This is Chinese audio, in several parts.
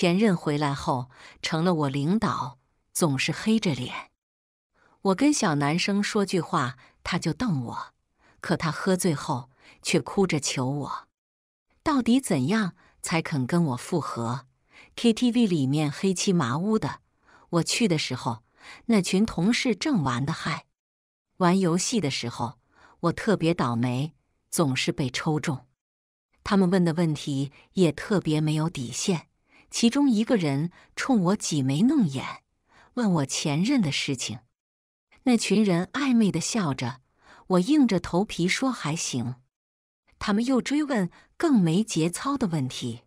前任回来后成了我领导，总是黑着脸。我跟小男生说句话，他就瞪我。可他喝醉后却哭着求我，到底怎样才肯跟我复合？KTV 里面黑漆麻乌的，我去的时候那群同事正玩的嗨。玩游戏的时候，我特别倒霉，总是被抽中。他们问的问题也特别没有底线。其中一个人冲我挤眉弄眼，问我前任的事情。那群人暧昧的笑着，我硬着头皮说还行。他们又追问更没节操的问题，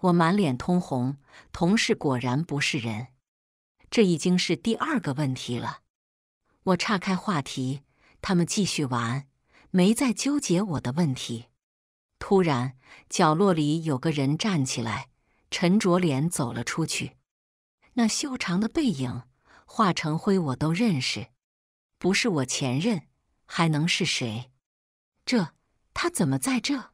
我满脸通红。同事果然不是人，这已经是第二个问题了。我岔开话题，他们继续玩，没再纠结我的问题。突然，角落里有个人站起来。沉着脸走了出去，那修长的背影化成灰我都认识，不是我前任还能是谁？这他怎么在这？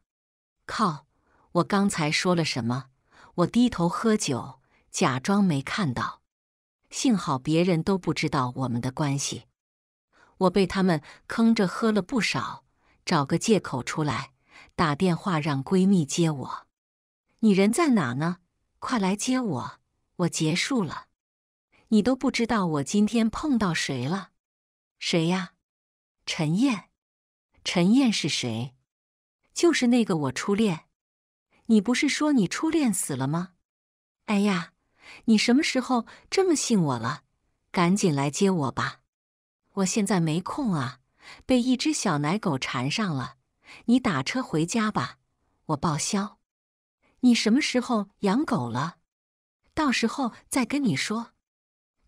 靠！我刚才说了什么？我低头喝酒，假装没看到。幸好别人都不知道我们的关系，我被他们坑着喝了不少，找个借口出来，打电话让闺蜜接我。你人在哪呢？快来接我，我结束了。你都不知道我今天碰到谁了，谁呀？陈燕。陈燕是谁？就是那个我初恋。你不是说你初恋死了吗？哎呀，你什么时候这么信我了？赶紧来接我吧。我现在没空啊，被一只小奶狗缠上了。你打车回家吧，我报销。你什么时候养狗了？到时候再跟你说。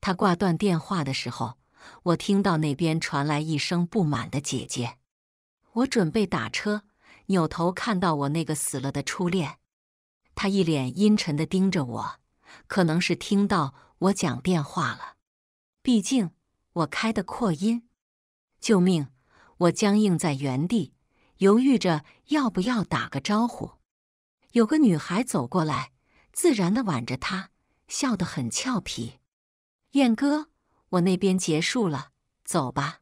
他挂断电话的时候，我听到那边传来一声不满的“姐姐”。我准备打车，扭头看到我那个死了的初恋，他一脸阴沉的盯着我，可能是听到我讲电话了。毕竟我开的扩音。救命！我僵硬在原地，犹豫着要不要打个招呼。有个女孩走过来，自然的挽着他，笑得很俏皮。燕哥，我那边结束了，走吧。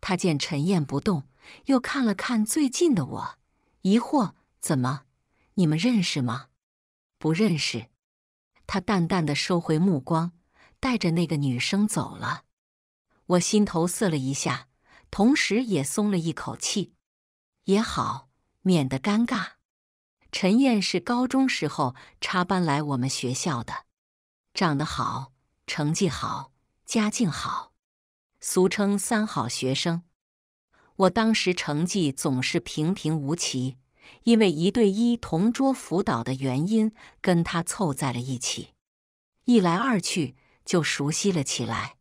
他见陈燕不动，又看了看最近的我，疑惑：“怎么？你们认识吗？”“不认识。”他淡淡的收回目光，带着那个女生走了。我心头涩了一下，同时也松了一口气，也好，免得尴尬。陈燕是高中时候插班来我们学校的，长得好，成绩好，家境好，俗称“三好学生”。我当时成绩总是平平无奇，因为一对一同桌辅导的原因，跟她凑在了一起，一来二去就熟悉了起来。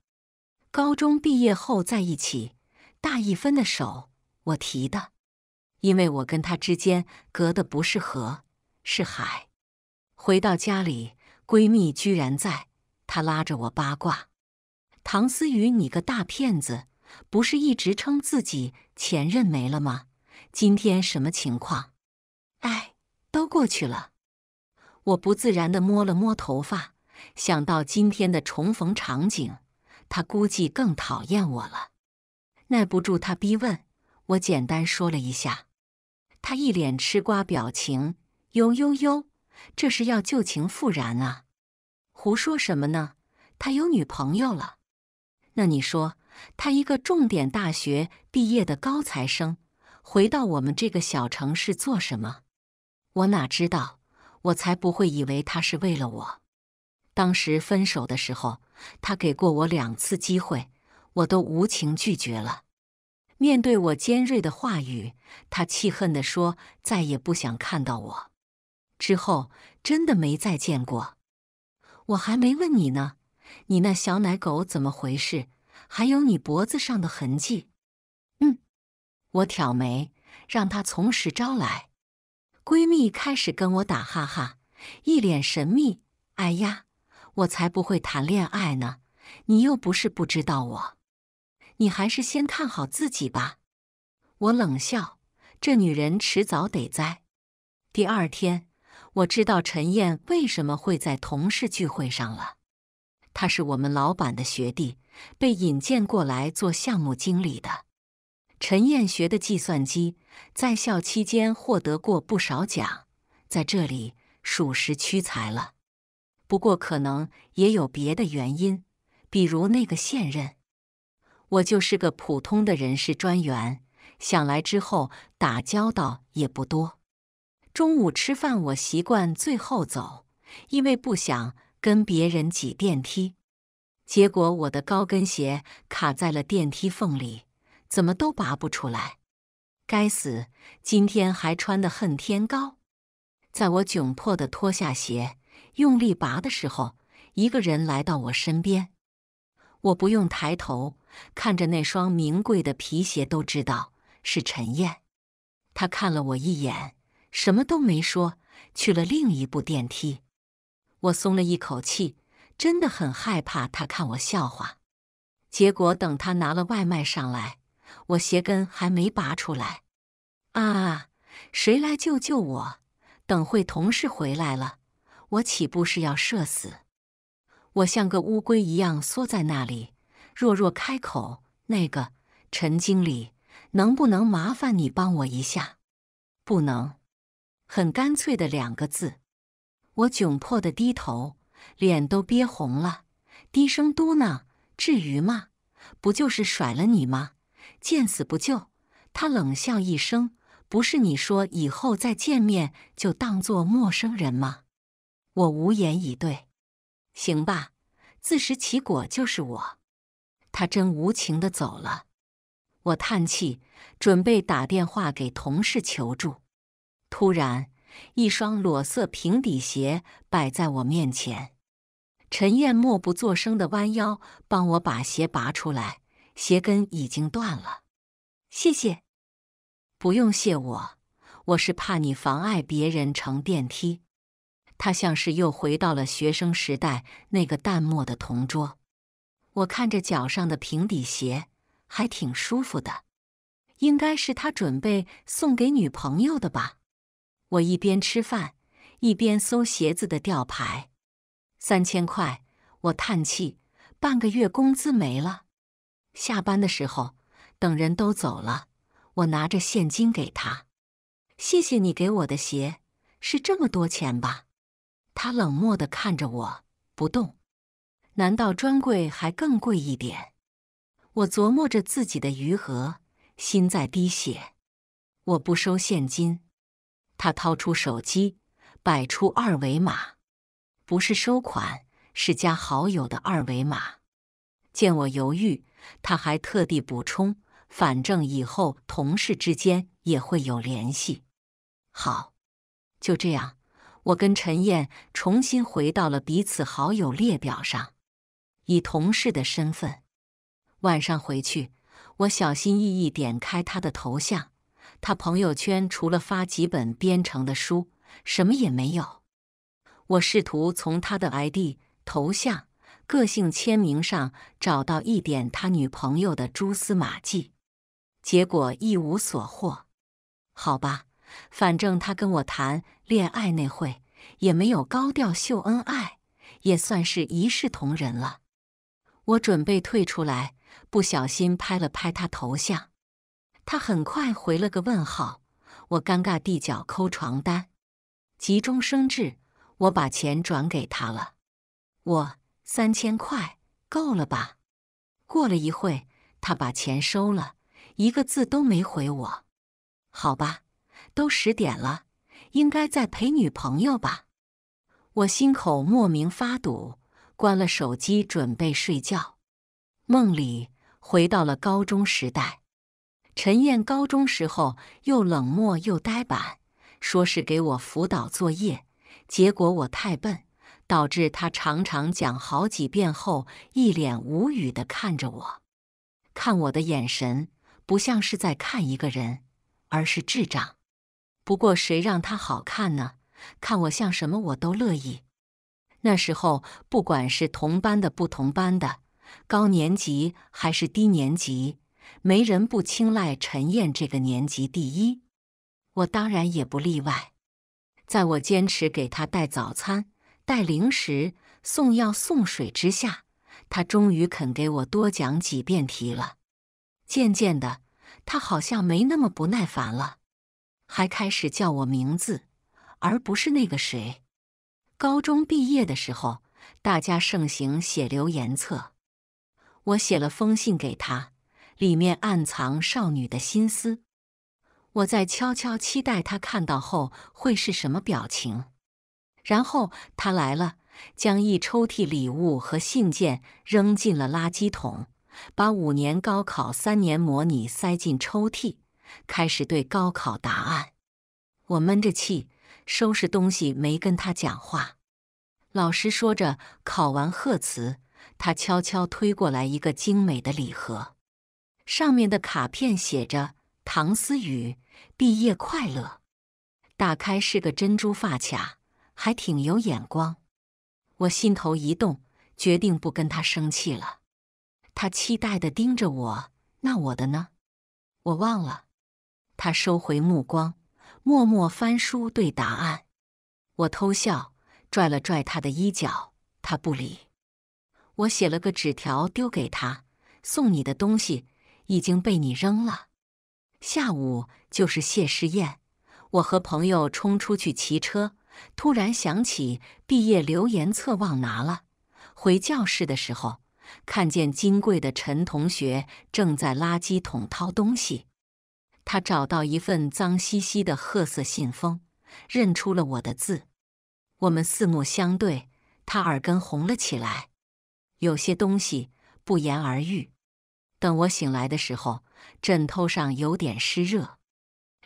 高中毕业后在一起，大一分的手我提的。因为我跟他之间隔的不是河，是海。回到家里，闺蜜居然在，她拉着我八卦：“唐思雨，你个大骗子，不是一直称自己前任没了吗？今天什么情况？”哎，都过去了。我不自然的摸了摸头发，想到今天的重逢场景，她估计更讨厌我了。耐不住她逼问，我简单说了一下。他一脸吃瓜表情，哟哟哟，这是要旧情复燃啊？胡说什么呢？他有女朋友了。那你说，他一个重点大学毕业的高材生，回到我们这个小城市做什么？我哪知道？我才不会以为他是为了我。当时分手的时候，他给过我两次机会，我都无情拒绝了。面对我尖锐的话语，他气恨的说：“再也不想看到我。”之后真的没再见过。我还没问你呢，你那小奶狗怎么回事？还有你脖子上的痕迹？嗯，我挑眉，让他从实招来。闺蜜开始跟我打哈哈，一脸神秘：“哎呀，我才不会谈恋爱呢，你又不是不知道我。”你还是先看好自己吧，我冷笑，这女人迟早得栽。第二天，我知道陈燕为什么会在同事聚会上了。她是我们老板的学弟，被引荐过来做项目经理的。陈燕学的计算机，在校期间获得过不少奖，在这里属实屈才了。不过，可能也有别的原因，比如那个现任。我就是个普通的人事专员，想来之后打交道也不多。中午吃饭，我习惯最后走，因为不想跟别人挤电梯。结果我的高跟鞋卡在了电梯缝里，怎么都拔不出来。该死，今天还穿的恨天高。在我窘迫的脱下鞋，用力拔的时候，一个人来到我身边。我不用抬头，看着那双名贵的皮鞋，都知道是陈燕。她看了我一眼，什么都没说，去了另一部电梯。我松了一口气，真的很害怕她看我笑话。结果等她拿了外卖上来，我鞋跟还没拔出来啊！谁来救救我？等会同事回来了，我岂不是要社死？我像个乌龟一样缩在那里，弱弱开口：“那个陈经理，能不能麻烦你帮我一下？”“不能。”很干脆的两个字。我窘迫的低头，脸都憋红了，低声嘟囔：“至于吗？不就是甩了你吗？见死不救？”他冷笑一声：“不是你说以后再见面就当做陌生人吗？”我无言以对。行吧，自食其果就是我。他真无情的走了。我叹气，准备打电话给同事求助。突然，一双裸色平底鞋摆在我面前。陈燕默不作声的弯腰帮我把鞋拔出来，鞋跟已经断了。谢谢，不用谢我。我是怕你妨碍别人乘电梯。他像是又回到了学生时代那个淡漠的同桌。我看着脚上的平底鞋，还挺舒服的，应该是他准备送给女朋友的吧。我一边吃饭一边搜鞋子的吊牌，三千块。我叹气，半个月工资没了。下班的时候，等人都走了，我拿着现金给他：“谢谢你给我的鞋，是这么多钱吧？”他冷漠的看着我，不动。难道专柜还更贵一点？我琢磨着自己的余额，心在滴血。我不收现金。他掏出手机，摆出二维码，不是收款，是加好友的二维码。见我犹豫，他还特地补充：反正以后同事之间也会有联系。好，就这样。我跟陈燕重新回到了彼此好友列表上，以同事的身份，晚上回去，我小心翼翼点开他的头像，他朋友圈除了发几本编程的书，什么也没有。我试图从他的 ID、头像、个性签名上找到一点他女朋友的蛛丝马迹，结果一无所获。好吧。反正他跟我谈恋爱那会也没有高调秀恩爱，也算是一视同仁了。我准备退出来，不小心拍了拍他头像，他很快回了个问号。我尴尬地脚抠床单，急中生智，我把钱转给他了。我三千块够了吧？过了一会，他把钱收了，一个字都没回我。好吧。都十点了，应该在陪女朋友吧。我心口莫名发堵，关了手机准备睡觉。梦里回到了高中时代，陈燕高中时候又冷漠又呆板，说是给我辅导作业，结果我太笨，导致他常常讲好几遍后，一脸无语的看着我，看我的眼神不像是在看一个人，而是智障。不过谁让他好看呢？看我像什么我都乐意。那时候不管是同班的、不同班的，高年级还是低年级，没人不青睐陈燕这个年级第一。我当然也不例外。在我坚持给他带早餐、带零食、送药送水之下，他终于肯给我多讲几遍题了。渐渐的，他好像没那么不耐烦了。还开始叫我名字，而不是那个谁。高中毕业的时候，大家盛行写留言册，我写了封信给他，里面暗藏少女的心思。我在悄悄期待他看到后会是什么表情。然后他来了，将一抽屉礼物和信件扔进了垃圾桶，把五年高考、三年模拟塞进抽屉。开始对高考答案，我闷着气收拾东西，没跟他讲话。老师说着考完贺词，他悄悄推过来一个精美的礼盒，上面的卡片写着“唐思雨，毕业快乐”。打开是个珍珠发卡，还挺有眼光。我心头一动，决定不跟他生气了。他期待的盯着我，那我的呢？我忘了。他收回目光，默默翻书对答案。我偷笑，拽了拽他的衣角，他不理。我写了个纸条丢给他：“送你的东西已经被你扔了。”下午就是谢师宴，我和朋友冲出去骑车，突然想起毕业留言册忘拿了。回教室的时候，看见金贵的陈同学正在垃圾桶掏东西。他找到一份脏兮兮的褐色信封，认出了我的字。我们四目相对，他耳根红了起来。有些东西不言而喻。等我醒来的时候，枕头上有点湿热。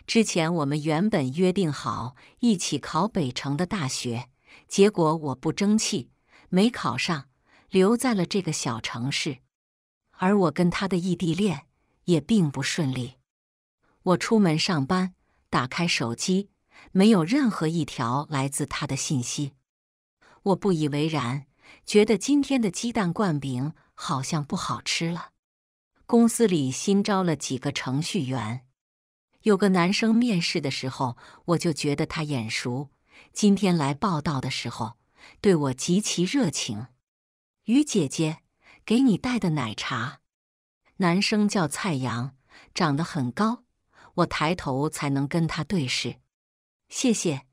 之前我们原本约定好一起考北城的大学，结果我不争气，没考上，留在了这个小城市。而我跟他的异地恋也并不顺利。我出门上班，打开手机，没有任何一条来自他的信息。我不以为然，觉得今天的鸡蛋灌饼好像不好吃了。公司里新招了几个程序员，有个男生面试的时候我就觉得他眼熟。今天来报道的时候，对我极其热情。于姐姐，给你带的奶茶。男生叫蔡阳，长得很高。我抬头才能跟他对视。谢谢，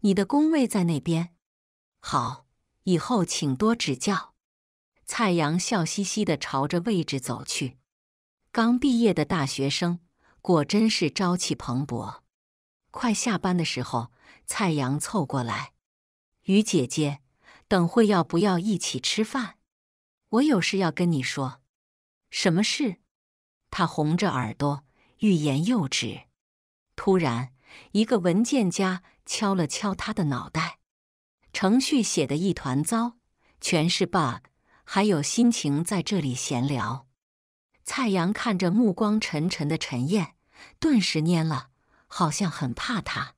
你的工位在那边。好，以后请多指教。蔡阳笑嘻嘻的朝着位置走去。刚毕业的大学生，果真是朝气蓬勃。快下班的时候，蔡阳凑过来：“于姐姐，等会要不要一起吃饭？我有事要跟你说。”“什么事？”她红着耳朵。欲言又止，突然，一个文件夹敲了敲他的脑袋。程序写的一团糟，全是 bug，还有心情在这里闲聊。蔡阳看着目光沉沉的陈燕，顿时蔫了，好像很怕他。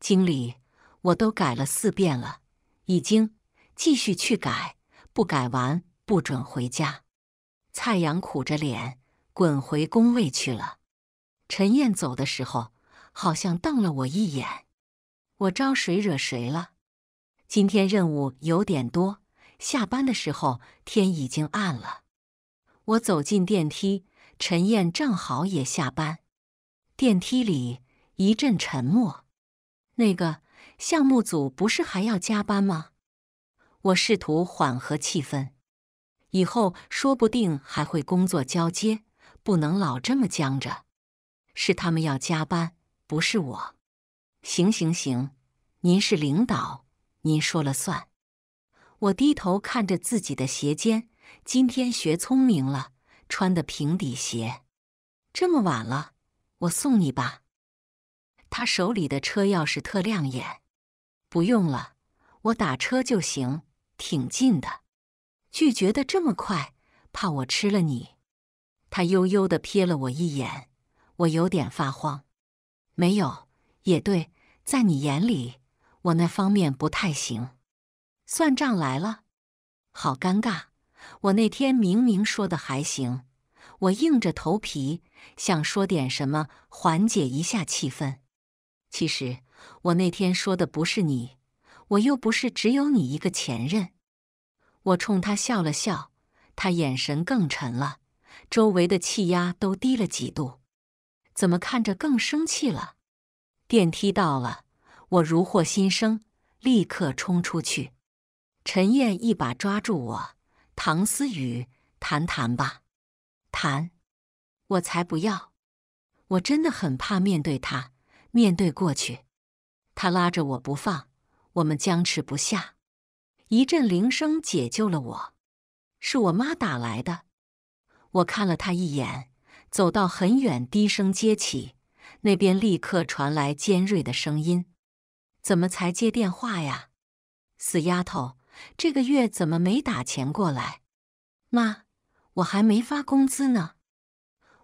经理，我都改了四遍了，已经，继续去改，不改完不准回家。蔡阳苦着脸滚回工位去了。陈燕走的时候，好像瞪了我一眼。我招谁惹谁了？今天任务有点多。下班的时候天已经暗了。我走进电梯，陈燕正好也下班。电梯里一阵沉默。那个项目组不是还要加班吗？我试图缓和气氛。以后说不定还会工作交接，不能老这么僵着。是他们要加班，不是我。行行行，您是领导，您说了算。我低头看着自己的鞋尖，今天学聪明了，穿的平底鞋。这么晚了，我送你吧。他手里的车钥匙特亮眼。不用了，我打车就行，挺近的。拒绝的这么快，怕我吃了你？他悠悠的瞥了我一眼。我有点发慌，没有，也对，在你眼里我那方面不太行。算账来了，好尴尬。我那天明明说的还行，我硬着头皮想说点什么缓解一下气氛。其实我那天说的不是你，我又不是只有你一个前任。我冲他笑了笑，他眼神更沉了，周围的气压都低了几度。怎么看着更生气了？电梯到了，我如获新生，立刻冲出去。陈燕一把抓住我，唐思雨，谈谈吧，谈，我才不要！我真的很怕面对他，面对过去。他拉着我不放，我们僵持不下。一阵铃声解救了我，是我妈打来的。我看了他一眼。走到很远，低声接起，那边立刻传来尖锐的声音：“怎么才接电话呀？死丫头，这个月怎么没打钱过来？”“妈，我还没发工资呢。”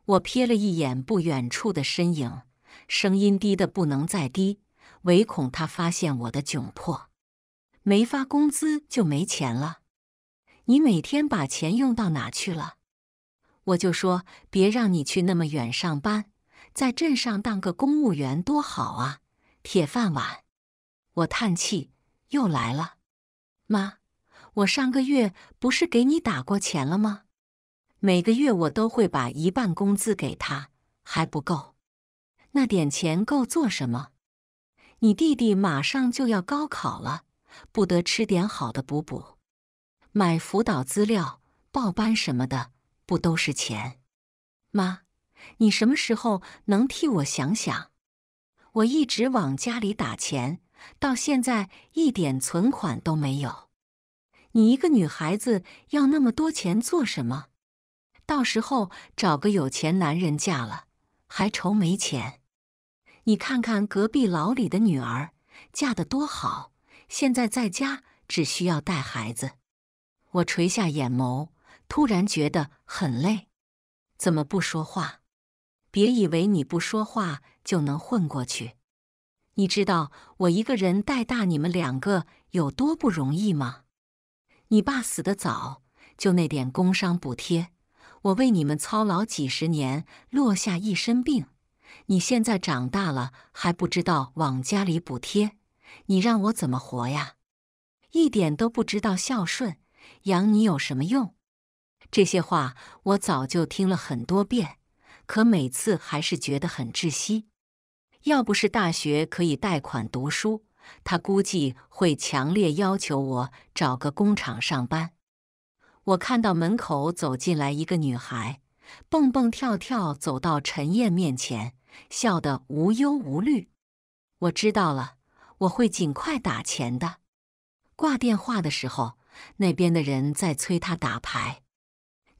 我瞥了一眼不远处的身影，声音低的不能再低，唯恐他发现我的窘迫。“没发工资就没钱了，你每天把钱用到哪去了？”我就说别让你去那么远上班，在镇上当个公务员多好啊，铁饭碗。我叹气，又来了。妈，我上个月不是给你打过钱了吗？每个月我都会把一半工资给他，还不够。那点钱够做什么？你弟弟马上就要高考了，不得吃点好的补补，买辅导资料、报班什么的。不都是钱？妈，你什么时候能替我想想？我一直往家里打钱，到现在一点存款都没有。你一个女孩子要那么多钱做什么？到时候找个有钱男人嫁了，还愁没钱？你看看隔壁老李的女儿，嫁的多好，现在在家只需要带孩子。我垂下眼眸。突然觉得很累，怎么不说话？别以为你不说话就能混过去。你知道我一个人带大你们两个有多不容易吗？你爸死的早，就那点工伤补贴，我为你们操劳几十年，落下一身病。你现在长大了还不知道往家里补贴，你让我怎么活呀？一点都不知道孝顺，养你有什么用？这些话我早就听了很多遍，可每次还是觉得很窒息。要不是大学可以贷款读书，他估计会强烈要求我找个工厂上班。我看到门口走进来一个女孩，蹦蹦跳跳走到陈燕面前，笑得无忧无虑。我知道了，我会尽快打钱的。挂电话的时候，那边的人在催他打牌。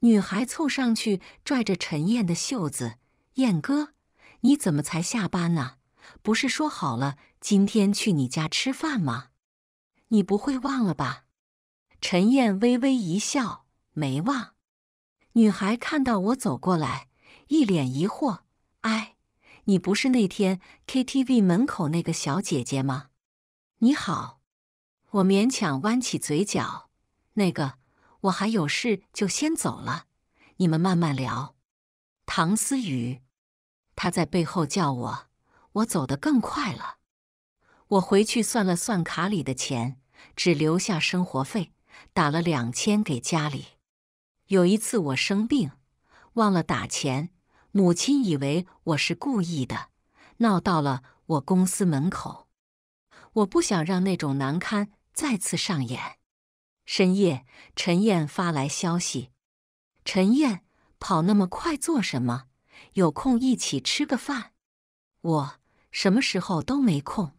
女孩凑上去，拽着陈燕的袖子：“燕哥，你怎么才下班呢？不是说好了今天去你家吃饭吗？你不会忘了吧？”陈燕微微一笑：“没忘。”女孩看到我走过来，一脸疑惑：“哎，你不是那天 KTV 门口那个小姐姐吗？你好。”我勉强弯起嘴角：“那个。”我还有事，就先走了。你们慢慢聊。唐思雨，他在背后叫我，我走得更快了。我回去算了算卡里的钱，只留下生活费，打了两千给家里。有一次我生病，忘了打钱，母亲以为我是故意的，闹到了我公司门口。我不想让那种难堪再次上演。深夜，陈燕发来消息：“陈燕，跑那么快做什么？有空一起吃个饭。”我什么时候都没空。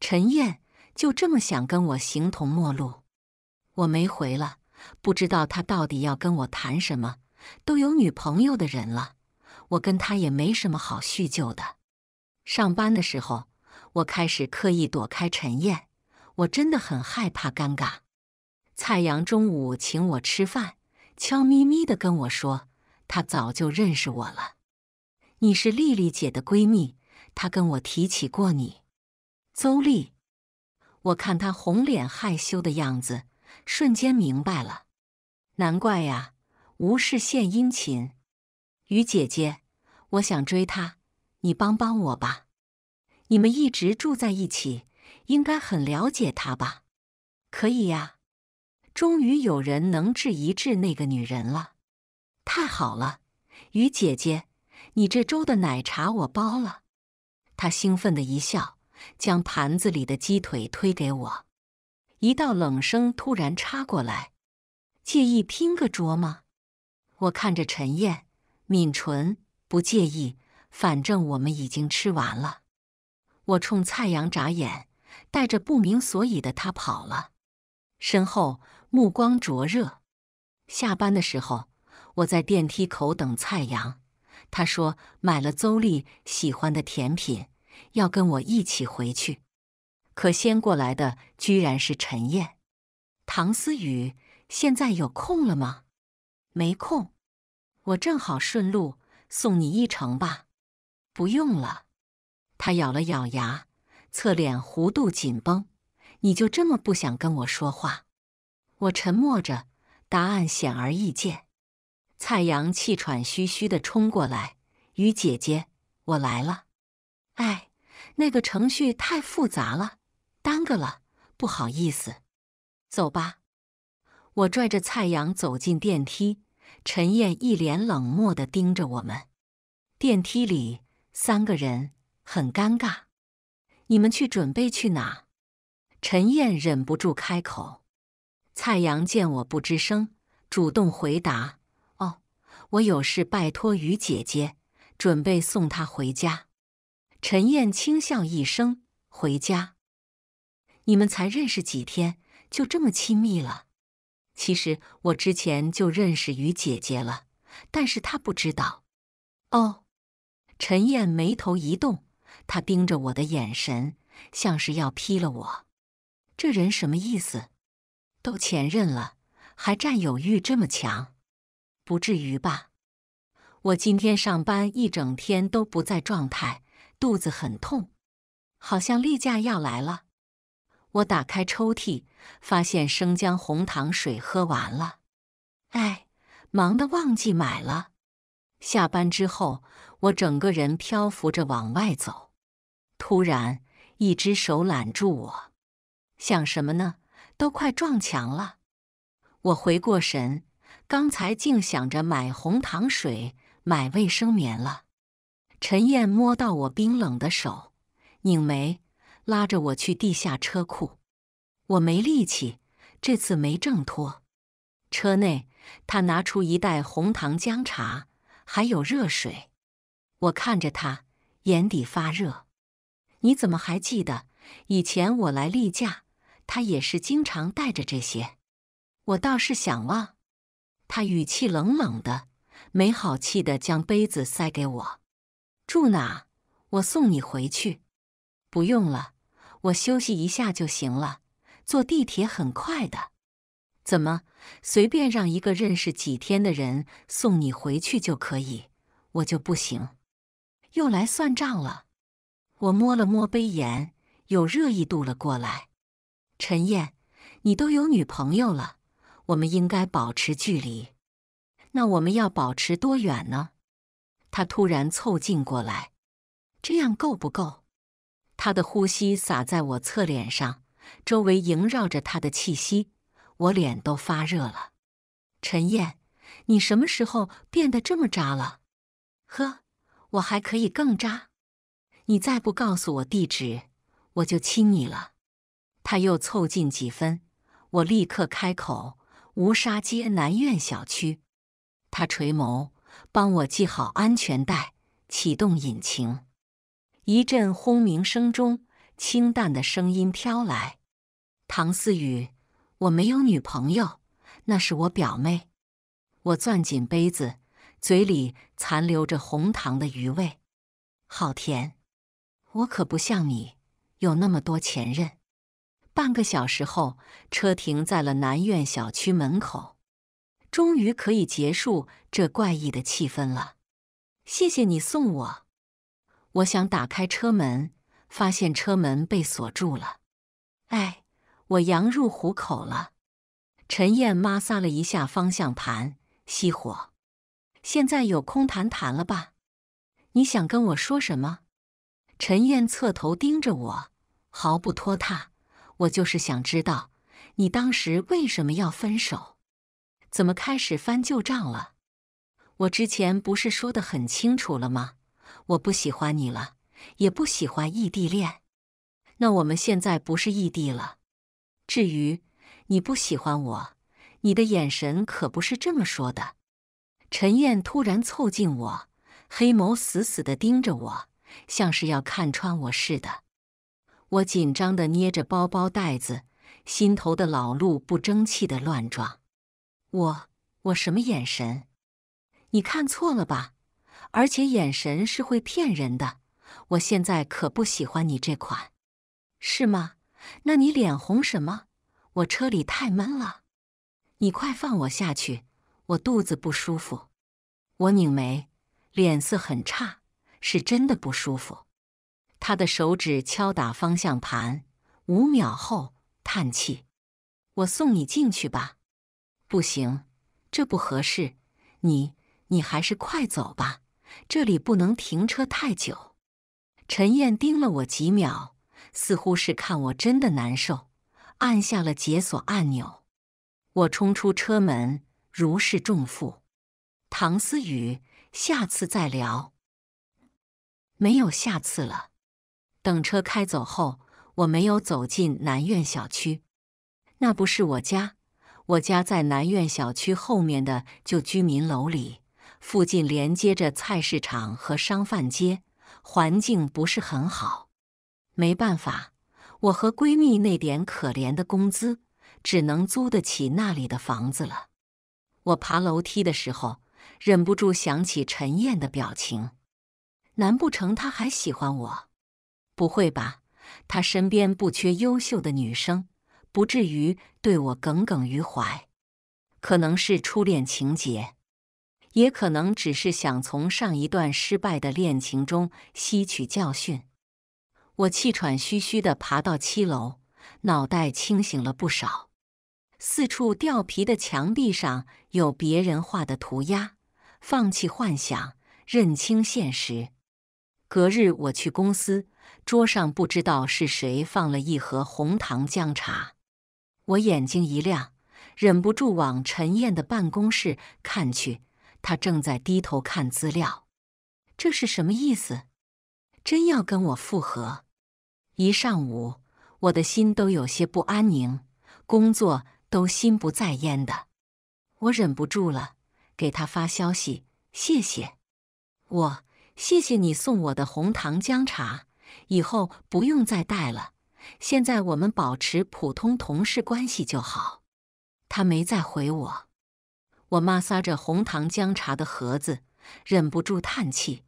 陈燕就这么想跟我形同陌路？我没回了，不知道他到底要跟我谈什么。都有女朋友的人了，我跟他也没什么好叙旧的。上班的时候，我开始刻意躲开陈燕，我真的很害怕尴尬。蔡阳中午请我吃饭，悄咪咪的跟我说，他早就认识我了。你是丽丽姐的闺蜜，她跟我提起过你。邹丽，我看她红脸害羞的样子，瞬间明白了，难怪呀，无事献殷勤。于姐姐，我想追他，你帮帮我吧。你们一直住在一起，应该很了解他吧？可以呀。终于有人能治一治那个女人了，太好了，于姐姐，你这周的奶茶我包了。她兴奋的一笑，将盘子里的鸡腿推给我。一道冷声突然插过来：“介意拼个桌吗？”我看着陈燕，抿唇，不介意，反正我们已经吃完了。我冲蔡阳眨眼，带着不明所以的他跑了，身后。目光灼热。下班的时候，我在电梯口等蔡阳，他说买了邹丽喜欢的甜品，要跟我一起回去。可先过来的居然是陈燕。唐思雨，现在有空了吗？没空。我正好顺路送你一程吧。不用了。他咬了咬牙，侧脸弧度紧绷。你就这么不想跟我说话？我沉默着，答案显而易见。蔡阳气喘吁吁的冲过来：“雨姐姐，我来了。”哎，那个程序太复杂了，耽搁了，不好意思。走吧。我拽着蔡阳走进电梯，陈燕一脸冷漠的盯着我们。电梯里三个人很尴尬。你们去准备去哪？陈燕忍不住开口。蔡阳见我不吱声，主动回答：“哦，我有事拜托于姐姐，准备送她回家。”陈燕轻笑一声：“回家？你们才认识几天，就这么亲密了？其实我之前就认识于姐姐了，但是她不知道。”“哦。”陈燕眉头一动，她盯着我的眼神，像是要劈了我。这人什么意思？都前任了，还占有欲这么强，不至于吧？我今天上班一整天都不在状态，肚子很痛，好像例假要来了。我打开抽屉，发现生姜红糖水喝完了，哎，忙的忘记买了。下班之后，我整个人漂浮着往外走，突然一只手揽住我，想什么呢？都快撞墙了！我回过神，刚才竟想着买红糖水、买卫生棉了。陈燕摸到我冰冷的手，拧眉，拉着我去地下车库。我没力气，这次没挣脱。车内，他拿出一袋红糖姜茶，还有热水。我看着他，眼底发热。你怎么还记得以前我来例假？他也是经常带着这些，我倒是想忘。他语气冷冷的，没好气的将杯子塞给我。住哪？我送你回去。不用了，我休息一下就行了。坐地铁很快的。怎么，随便让一个认识几天的人送你回去就可以？我就不行。又来算账了。我摸了摸杯沿，有热意度了过来。陈燕，你都有女朋友了，我们应该保持距离。那我们要保持多远呢？他突然凑近过来，这样够不够？他的呼吸洒在我侧脸上，周围萦绕着他的气息，我脸都发热了。陈燕，你什么时候变得这么渣了？呵，我还可以更渣。你再不告诉我地址，我就亲你了。他又凑近几分，我立刻开口：“吴沙街南苑小区。”他垂眸，帮我系好安全带，启动引擎。一阵轰鸣声中，清淡的声音飘来：“唐思雨，我没有女朋友，那是我表妹。”我攥紧杯子，嘴里残留着红糖的余味，好甜。我可不像你，有那么多前任。半个小时后，车停在了南苑小区门口，终于可以结束这怪异的气氛了。谢谢你送我。我想打开车门，发现车门被锁住了。哎，我羊入虎口了。陈燕妈撒了一下方向盘，熄火。现在有空谈谈了吧？你想跟我说什么？陈燕侧头盯着我，毫不拖沓。我就是想知道，你当时为什么要分手？怎么开始翻旧账了？我之前不是说的很清楚了吗？我不喜欢你了，也不喜欢异地恋。那我们现在不是异地了？至于你不喜欢我，你的眼神可不是这么说的。陈燕突然凑近我，黑眸死死的盯着我，像是要看穿我似的。我紧张地捏着包包袋子，心头的老鹿不争气地乱撞。我，我什么眼神？你看错了吧？而且眼神是会骗人的。我现在可不喜欢你这款，是吗？那你脸红什么？我车里太闷了。你快放我下去，我肚子不舒服。我拧眉，脸色很差，是真的不舒服。他的手指敲打方向盘，五秒后叹气：“我送你进去吧。”“不行，这不合适。”“你，你还是快走吧，这里不能停车太久。”陈燕盯了我几秒，似乎是看我真的难受，按下了解锁按钮。我冲出车门，如释重负。唐思雨，下次再聊。没有下次了。等车开走后，我没有走进南苑小区，那不是我家。我家在南苑小区后面的旧居民楼里，附近连接着菜市场和商贩街，环境不是很好。没办法，我和闺蜜那点可怜的工资，只能租得起那里的房子了。我爬楼梯的时候，忍不住想起陈燕的表情，难不成她还喜欢我？不会吧？他身边不缺优秀的女生，不至于对我耿耿于怀。可能是初恋情节，也可能只是想从上一段失败的恋情中吸取教训。我气喘吁吁地爬到七楼，脑袋清醒了不少。四处掉皮的墙壁上有别人画的涂鸦。放弃幻想，认清现实。隔日，我去公司。桌上不知道是谁放了一盒红糖姜茶，我眼睛一亮，忍不住往陈燕的办公室看去。她正在低头看资料，这是什么意思？真要跟我复合？一上午我的心都有些不安宁，工作都心不在焉的。我忍不住了，给他发消息：“谢谢，我谢谢你送我的红糖姜茶。”以后不用再带了，现在我们保持普通同事关系就好。他没再回我。我妈撒着红糖姜茶的盒子，忍不住叹气。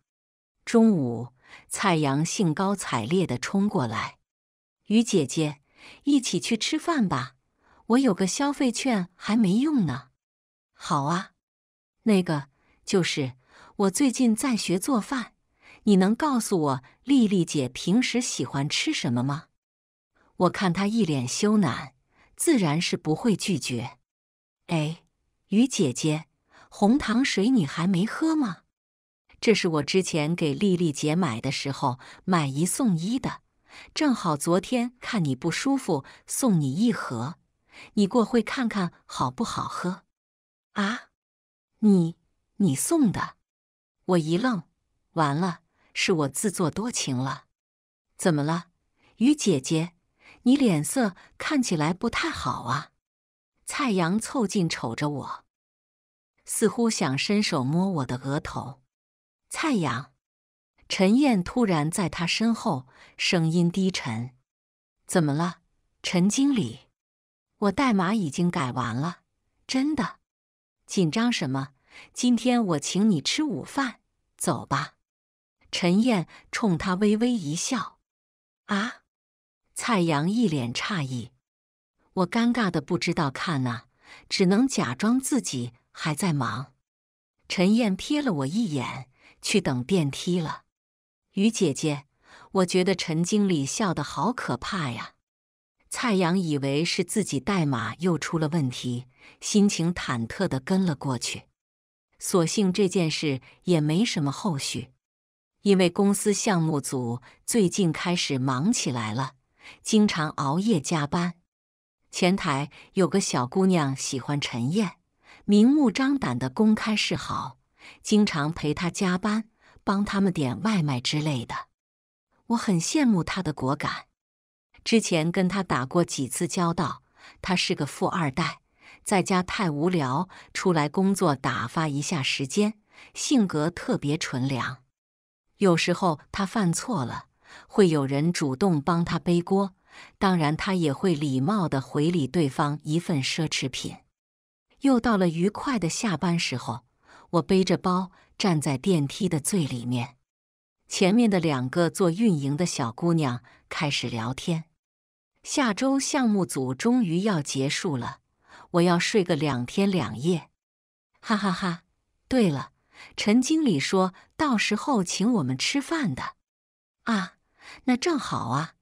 中午，蔡阳兴高采烈地冲过来：“于姐姐，一起去吃饭吧，我有个消费券还没用呢。”“好啊。”“那个，就是我最近在学做饭。”你能告诉我丽丽姐平时喜欢吃什么吗？我看她一脸羞赧，自然是不会拒绝。哎，雨姐姐，红糖水你还没喝吗？这是我之前给丽丽姐买的时候买一送一的，正好昨天看你不舒服，送你一盒，你过会看看好不好喝？啊，你你送的？我一愣，完了。是我自作多情了，怎么了，于姐姐？你脸色看起来不太好啊。蔡阳凑近瞅着我，似乎想伸手摸我的额头。蔡阳，陈燕突然在他身后，声音低沉：“怎么了，陈经理？我代码已经改完了，真的。紧张什么？今天我请你吃午饭，走吧。”陈燕冲他微微一笑，“啊！”蔡阳一脸诧异，我尴尬的不知道看哪，只能假装自己还在忙。陈燕瞥了我一眼，去等电梯了。于姐姐，我觉得陈经理笑得好可怕呀！蔡阳以为是自己代码又出了问题，心情忐忑的跟了过去。所幸这件事也没什么后续。因为公司项目组最近开始忙起来了，经常熬夜加班。前台有个小姑娘喜欢陈燕，明目张胆的公开示好，经常陪她加班，帮他们点外卖之类的。我很羡慕她的果敢。之前跟她打过几次交道，她是个富二代，在家太无聊，出来工作打发一下时间，性格特别纯良。有时候他犯错了，会有人主动帮他背锅，当然他也会礼貌地回礼对方一份奢侈品。又到了愉快的下班时候，我背着包站在电梯的最里面，前面的两个做运营的小姑娘开始聊天。下周项目组终于要结束了，我要睡个两天两夜，哈哈哈。对了。陈经理说：“到时候请我们吃饭的，啊，那正好啊！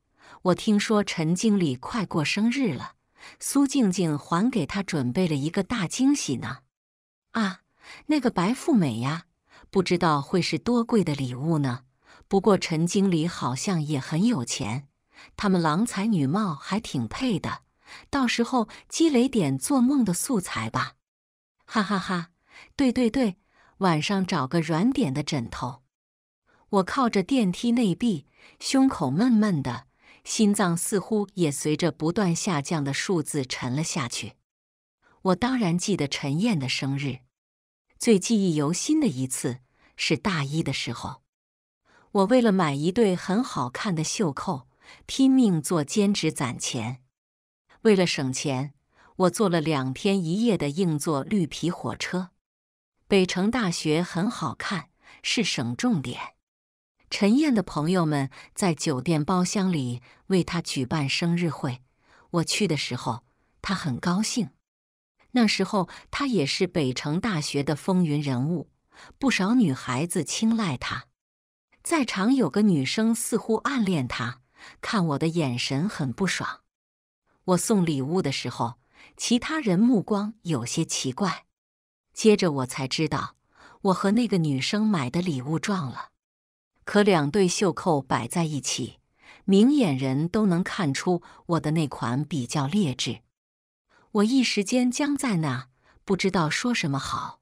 我听说陈经理快过生日了，苏静静还给他准备了一个大惊喜呢。啊，那个白富美呀，不知道会是多贵的礼物呢。不过陈经理好像也很有钱，他们郎才女貌还挺配的。到时候积累点做梦的素材吧，哈哈哈！对对对。”晚上找个软点的枕头，我靠着电梯内壁，胸口闷闷的，心脏似乎也随着不断下降的数字沉了下去。我当然记得陈燕的生日，最记忆犹新的一次是大一的时候，我为了买一对很好看的袖扣，拼命做兼职攒钱。为了省钱，我坐了两天一夜的硬座绿皮火车。北城大学很好看，是省重点。陈燕的朋友们在酒店包厢里为她举办生日会，我去的时候她很高兴。那时候她也是北城大学的风云人物，不少女孩子青睐她。在场有个女生似乎暗恋她，看我的眼神很不爽。我送礼物的时候，其他人目光有些奇怪。接着我才知道，我和那个女生买的礼物撞了。可两对袖扣摆在一起，明眼人都能看出我的那款比较劣质。我一时间僵在那，不知道说什么好。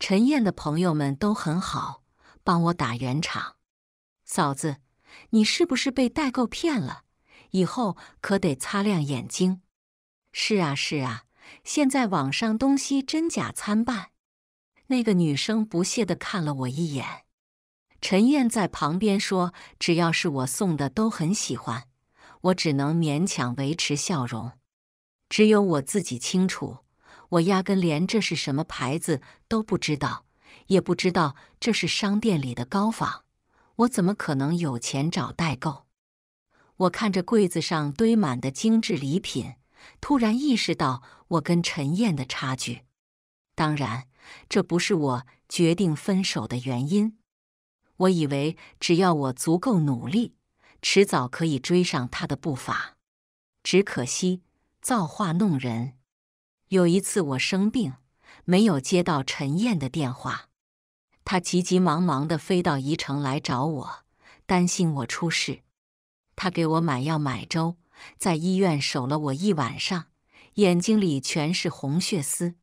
陈燕的朋友们都很好，帮我打圆场。嫂子，你是不是被代购骗了？以后可得擦亮眼睛。是啊，是啊。现在网上东西真假参半，那个女生不屑的看了我一眼。陈燕在旁边说：“只要是我送的，都很喜欢。”我只能勉强维持笑容。只有我自己清楚，我压根连这是什么牌子都不知道，也不知道这是商店里的高仿。我怎么可能有钱找代购？我看着柜子上堆满的精致礼品，突然意识到。我跟陈燕的差距，当然这不是我决定分手的原因。我以为只要我足够努力，迟早可以追上他的步伐。只可惜造化弄人，有一次我生病，没有接到陈燕的电话，他急急忙忙的飞到宜城来找我，担心我出事。他给我买药、买粥，在医院守了我一晚上。眼睛里全是红血丝，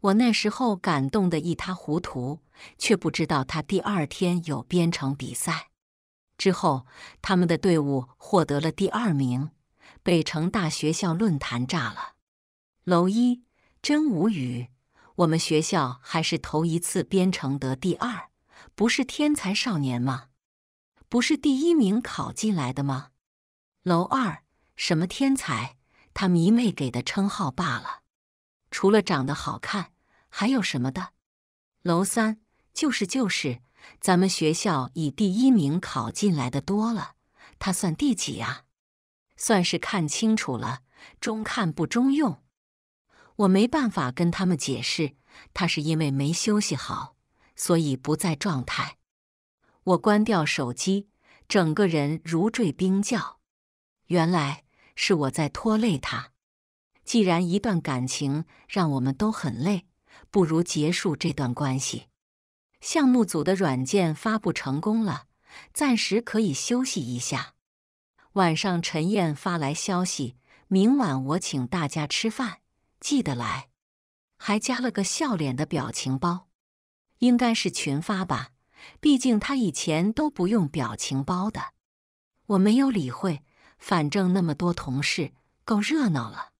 我那时候感动得一塌糊涂，却不知道他第二天有编程比赛。之后，他们的队伍获得了第二名，北城大学校论坛炸了。楼一，真无语，我们学校还是头一次编程得第二，不是天才少年吗？不是第一名考进来的吗？楼二，什么天才？他迷妹给的称号罢了，除了长得好看，还有什么的？楼三就是就是，咱们学校以第一名考进来的多了，他算第几啊？算是看清楚了，中看不中用。我没办法跟他们解释，他是因为没休息好，所以不在状态。我关掉手机，整个人如坠冰窖。原来。是我在拖累他。既然一段感情让我们都很累，不如结束这段关系。项目组的软件发布成功了，暂时可以休息一下。晚上陈燕发来消息，明晚我请大家吃饭，记得来，还加了个笑脸的表情包，应该是群发吧，毕竟他以前都不用表情包的。我没有理会。反正那么多同事，够热闹了。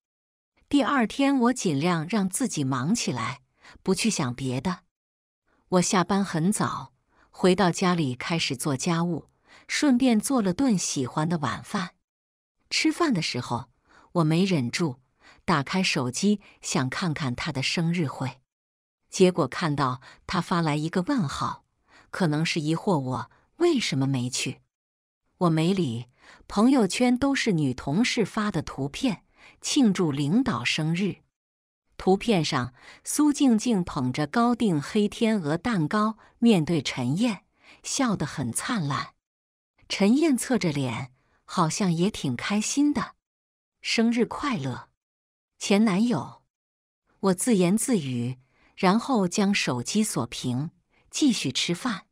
第二天，我尽量让自己忙起来，不去想别的。我下班很早，回到家里开始做家务，顺便做了顿喜欢的晚饭。吃饭的时候，我没忍住，打开手机想看看他的生日会，结果看到他发来一个问号，可能是疑惑我为什么没去。我没理。朋友圈都是女同事发的图片，庆祝领导生日。图片上，苏静静捧着高定黑天鹅蛋糕，面对陈燕，笑得很灿烂。陈燕侧着脸，好像也挺开心的。生日快乐，前男友。我自言自语，然后将手机锁屏，继续吃饭。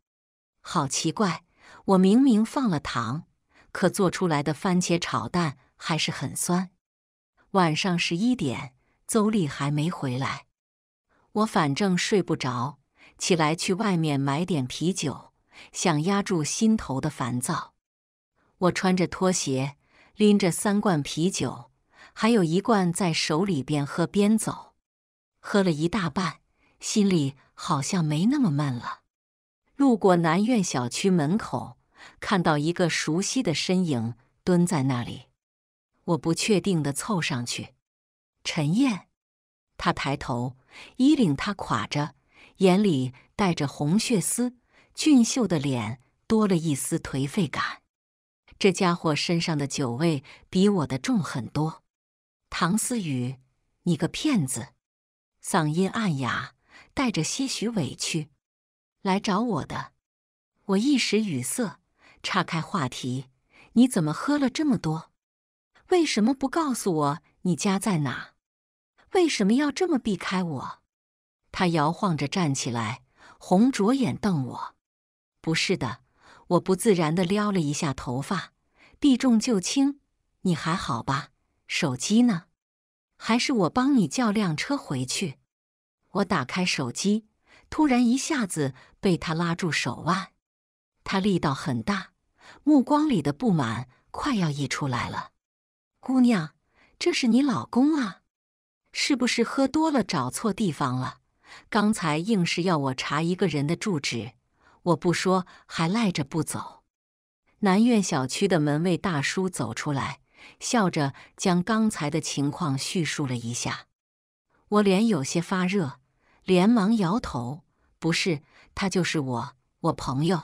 好奇怪，我明明放了糖。可做出来的番茄炒蛋还是很酸。晚上十一点，邹丽还没回来，我反正睡不着，起来去外面买点啤酒，想压住心头的烦躁。我穿着拖鞋，拎着三罐啤酒，还有一罐在手里边喝边走，喝了一大半，心里好像没那么闷了。路过南苑小区门口。看到一个熟悉的身影蹲在那里，我不确定的凑上去。陈燕，他抬头，衣领他垮着，眼里带着红血丝，俊秀的脸多了一丝颓废感。这家伙身上的酒味比我的重很多。唐思雨，你个骗子！嗓音暗哑，带着些许委屈。来找我的？我一时语塞。岔开话题，你怎么喝了这么多？为什么不告诉我你家在哪？为什么要这么避开我？他摇晃着站起来，红着眼瞪我。不是的，我不自然的撩了一下头发，避重就轻。你还好吧？手机呢？还是我帮你叫辆车回去？我打开手机，突然一下子被他拉住手腕，他力道很大。目光里的不满快要溢出来了。姑娘，这是你老公啊？是不是喝多了找错地方了？刚才硬是要我查一个人的住址，我不说还赖着不走。南苑小区的门卫大叔走出来，笑着将刚才的情况叙述了一下。我脸有些发热，连忙摇头：“不是，他就是我，我朋友。”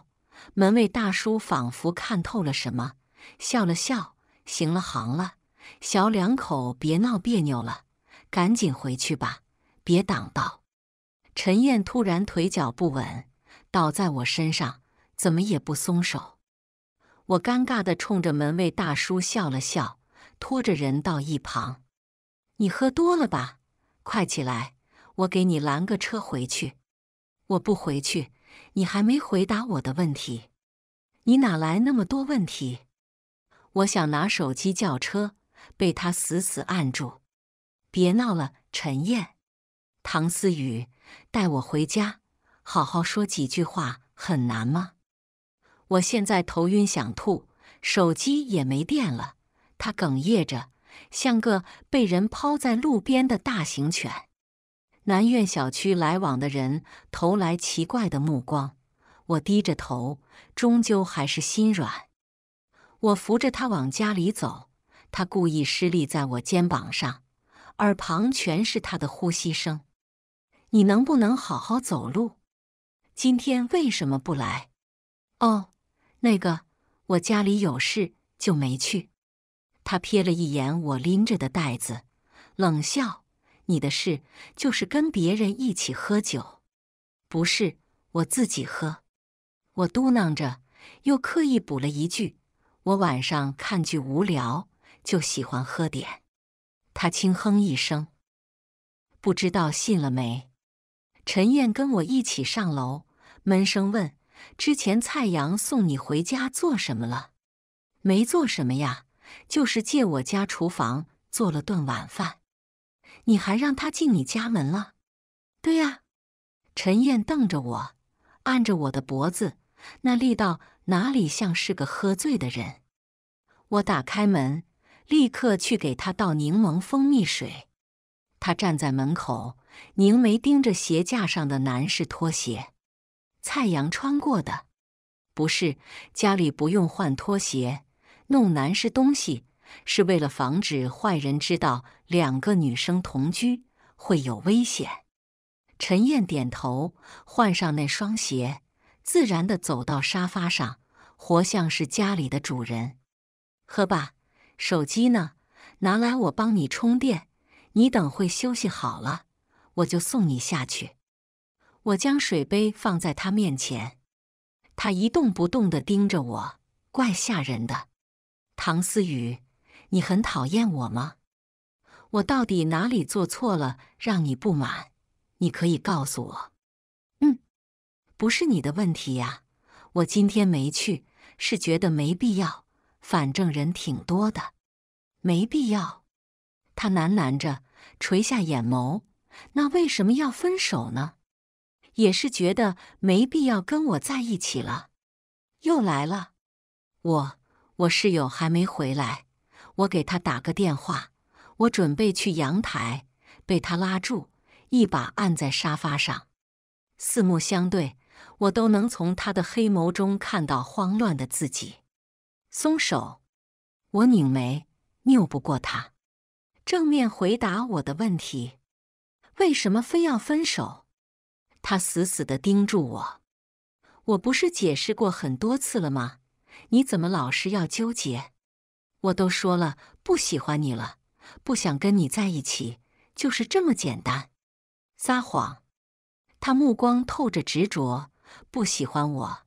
门卫大叔仿佛看透了什么，笑了笑：“行了，行了，小两口别闹别扭了，赶紧回去吧，别挡道。”陈燕突然腿脚不稳，倒在我身上，怎么也不松手。我尴尬地冲着门卫大叔笑了笑，拖着人到一旁：“你喝多了吧？快起来，我给你拦个车回去。”“我不回去。”你还没回答我的问题，你哪来那么多问题？我想拿手机叫车，被他死死按住。别闹了，陈燕，唐思雨，带我回家，好好说几句话，很难吗？我现在头晕想吐，手机也没电了。他哽咽着，像个被人抛在路边的大型犬。南苑小区来往的人投来奇怪的目光，我低着头，终究还是心软。我扶着他往家里走，他故意失力在我肩膀上，耳旁全是他的呼吸声。你能不能好好走路？今天为什么不来？哦，那个，我家里有事就没去。他瞥了一眼我拎着的袋子，冷笑。你的事就是跟别人一起喝酒，不是我自己喝。我嘟囔着，又刻意补了一句：“我晚上看剧无聊，就喜欢喝点。”他轻哼一声，不知道信了没。陈燕跟我一起上楼，闷声问：“之前蔡阳送你回家做什么了？没做什么呀，就是借我家厨房做了顿晚饭。”你还让他进你家门了？对呀，陈燕瞪着我，按着我的脖子，那力道哪里像是个喝醉的人？我打开门，立刻去给他倒柠檬蜂蜜水。他站在门口，凝眉盯着鞋架上的男士拖鞋，蔡阳穿过的，不是家里不用换拖鞋，弄男士东西。是为了防止坏人知道两个女生同居会有危险。陈燕点头，换上那双鞋，自然地走到沙发上，活像是家里的主人。喝吧，手机呢？拿来，我帮你充电。你等会休息好了，我就送你下去。我将水杯放在他面前，他一动不动地盯着我，怪吓人的。唐思雨。你很讨厌我吗？我到底哪里做错了让你不满？你可以告诉我。嗯，不是你的问题呀。我今天没去，是觉得没必要。反正人挺多的，没必要。他喃喃着，垂下眼眸。那为什么要分手呢？也是觉得没必要跟我在一起了。又来了，我我室友还没回来。我给他打个电话，我准备去阳台，被他拉住，一把按在沙发上，四目相对，我都能从他的黑眸中看到慌乱的自己。松手！我拧眉，拗不过他。正面回答我的问题：为什么非要分手？他死死的盯住我。我不是解释过很多次了吗？你怎么老是要纠结？我都说了不喜欢你了，不想跟你在一起，就是这么简单。撒谎，他目光透着执着。不喜欢我，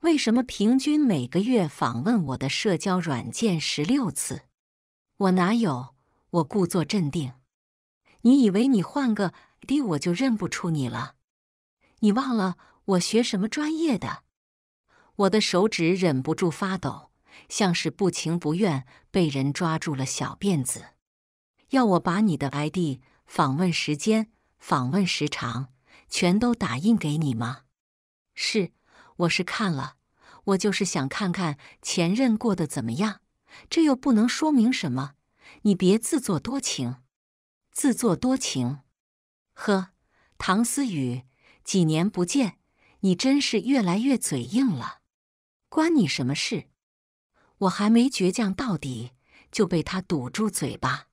为什么平均每个月访问我的社交软件十六次？我哪有？我故作镇定。你以为你换个地我就认不出你了？你忘了我学什么专业的？我的手指忍不住发抖，像是不情不愿。被人抓住了小辫子，要我把你的 ID、访问时间、访问时长全都打印给你吗？是，我是看了，我就是想看看前任过得怎么样。这又不能说明什么，你别自作多情，自作多情。呵，唐思雨，几年不见，你真是越来越嘴硬了。关你什么事？我还没倔强到底，就被他堵住嘴巴，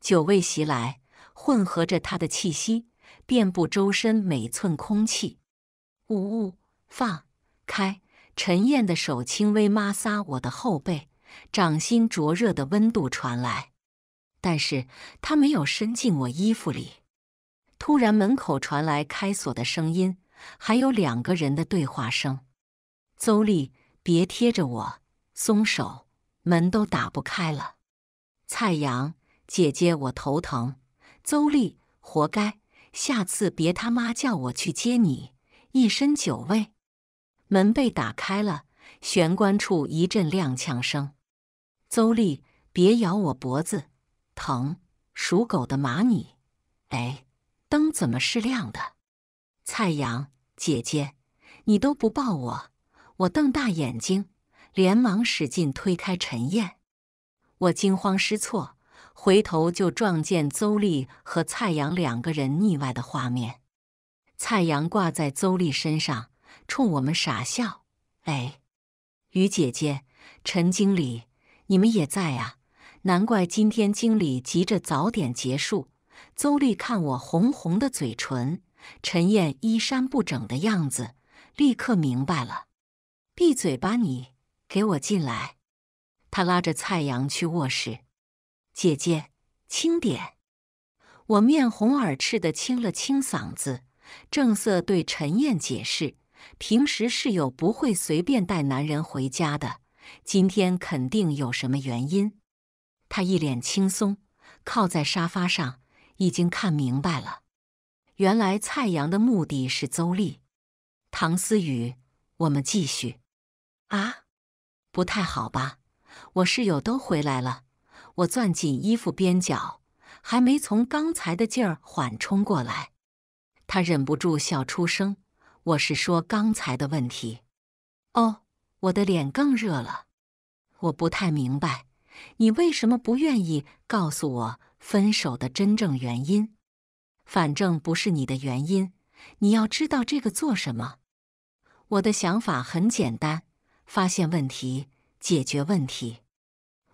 酒味袭来，混合着他的气息，遍布周身每寸空气。呜呜，放开！陈燕的手轻微摩挲我的后背，掌心灼热的温度传来，但是他没有伸进我衣服里。突然，门口传来开锁的声音，还有两个人的对话声：“邹丽，别贴着我。”松手，门都打不开了。蔡阳姐姐，我头疼。邹丽，活该，下次别他妈叫我去接你，一身酒味。门被打开了，玄关处一阵踉跄声。邹丽，别咬我脖子，疼。属狗的马你，哎，灯怎么是亮的？蔡阳姐姐，你都不抱我，我瞪大眼睛。连忙使劲推开陈燕，我惊慌失措，回头就撞见邹丽和蔡阳两个人腻歪的画面。蔡阳挂在邹丽身上，冲我们傻笑。哎，于姐姐，陈经理，你们也在啊？难怪今天经理急着早点结束。邹丽看我红红的嘴唇，陈燕衣衫不整的样子，立刻明白了。闭嘴吧你！给我进来！他拉着蔡阳去卧室。姐姐，轻点！我面红耳赤的清了清嗓子，正色对陈燕解释：平时室友不会随便带男人回家的，今天肯定有什么原因。他一脸轻松，靠在沙发上，已经看明白了。原来蔡阳的目的是邹丽、唐思雨。我们继续啊！不太好吧，我室友都回来了。我攥紧衣服边角，还没从刚才的劲儿缓冲过来。他忍不住笑出声。我是说刚才的问题。哦，我的脸更热了。我不太明白，你为什么不愿意告诉我分手的真正原因？反正不是你的原因，你要知道这个做什么？我的想法很简单。发现问题，解决问题。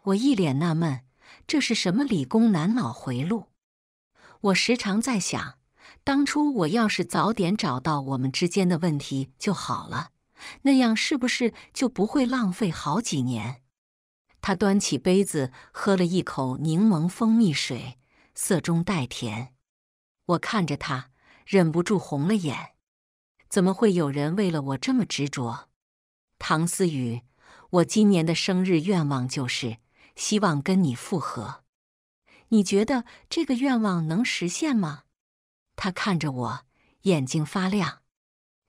我一脸纳闷，这是什么理工男脑回路？我时常在想，当初我要是早点找到我们之间的问题就好了，那样是不是就不会浪费好几年？他端起杯子喝了一口柠檬蜂蜜水，色中带甜。我看着他，忍不住红了眼。怎么会有人为了我这么执着？唐思雨，我今年的生日愿望就是希望跟你复合。你觉得这个愿望能实现吗？他看着我，眼睛发亮。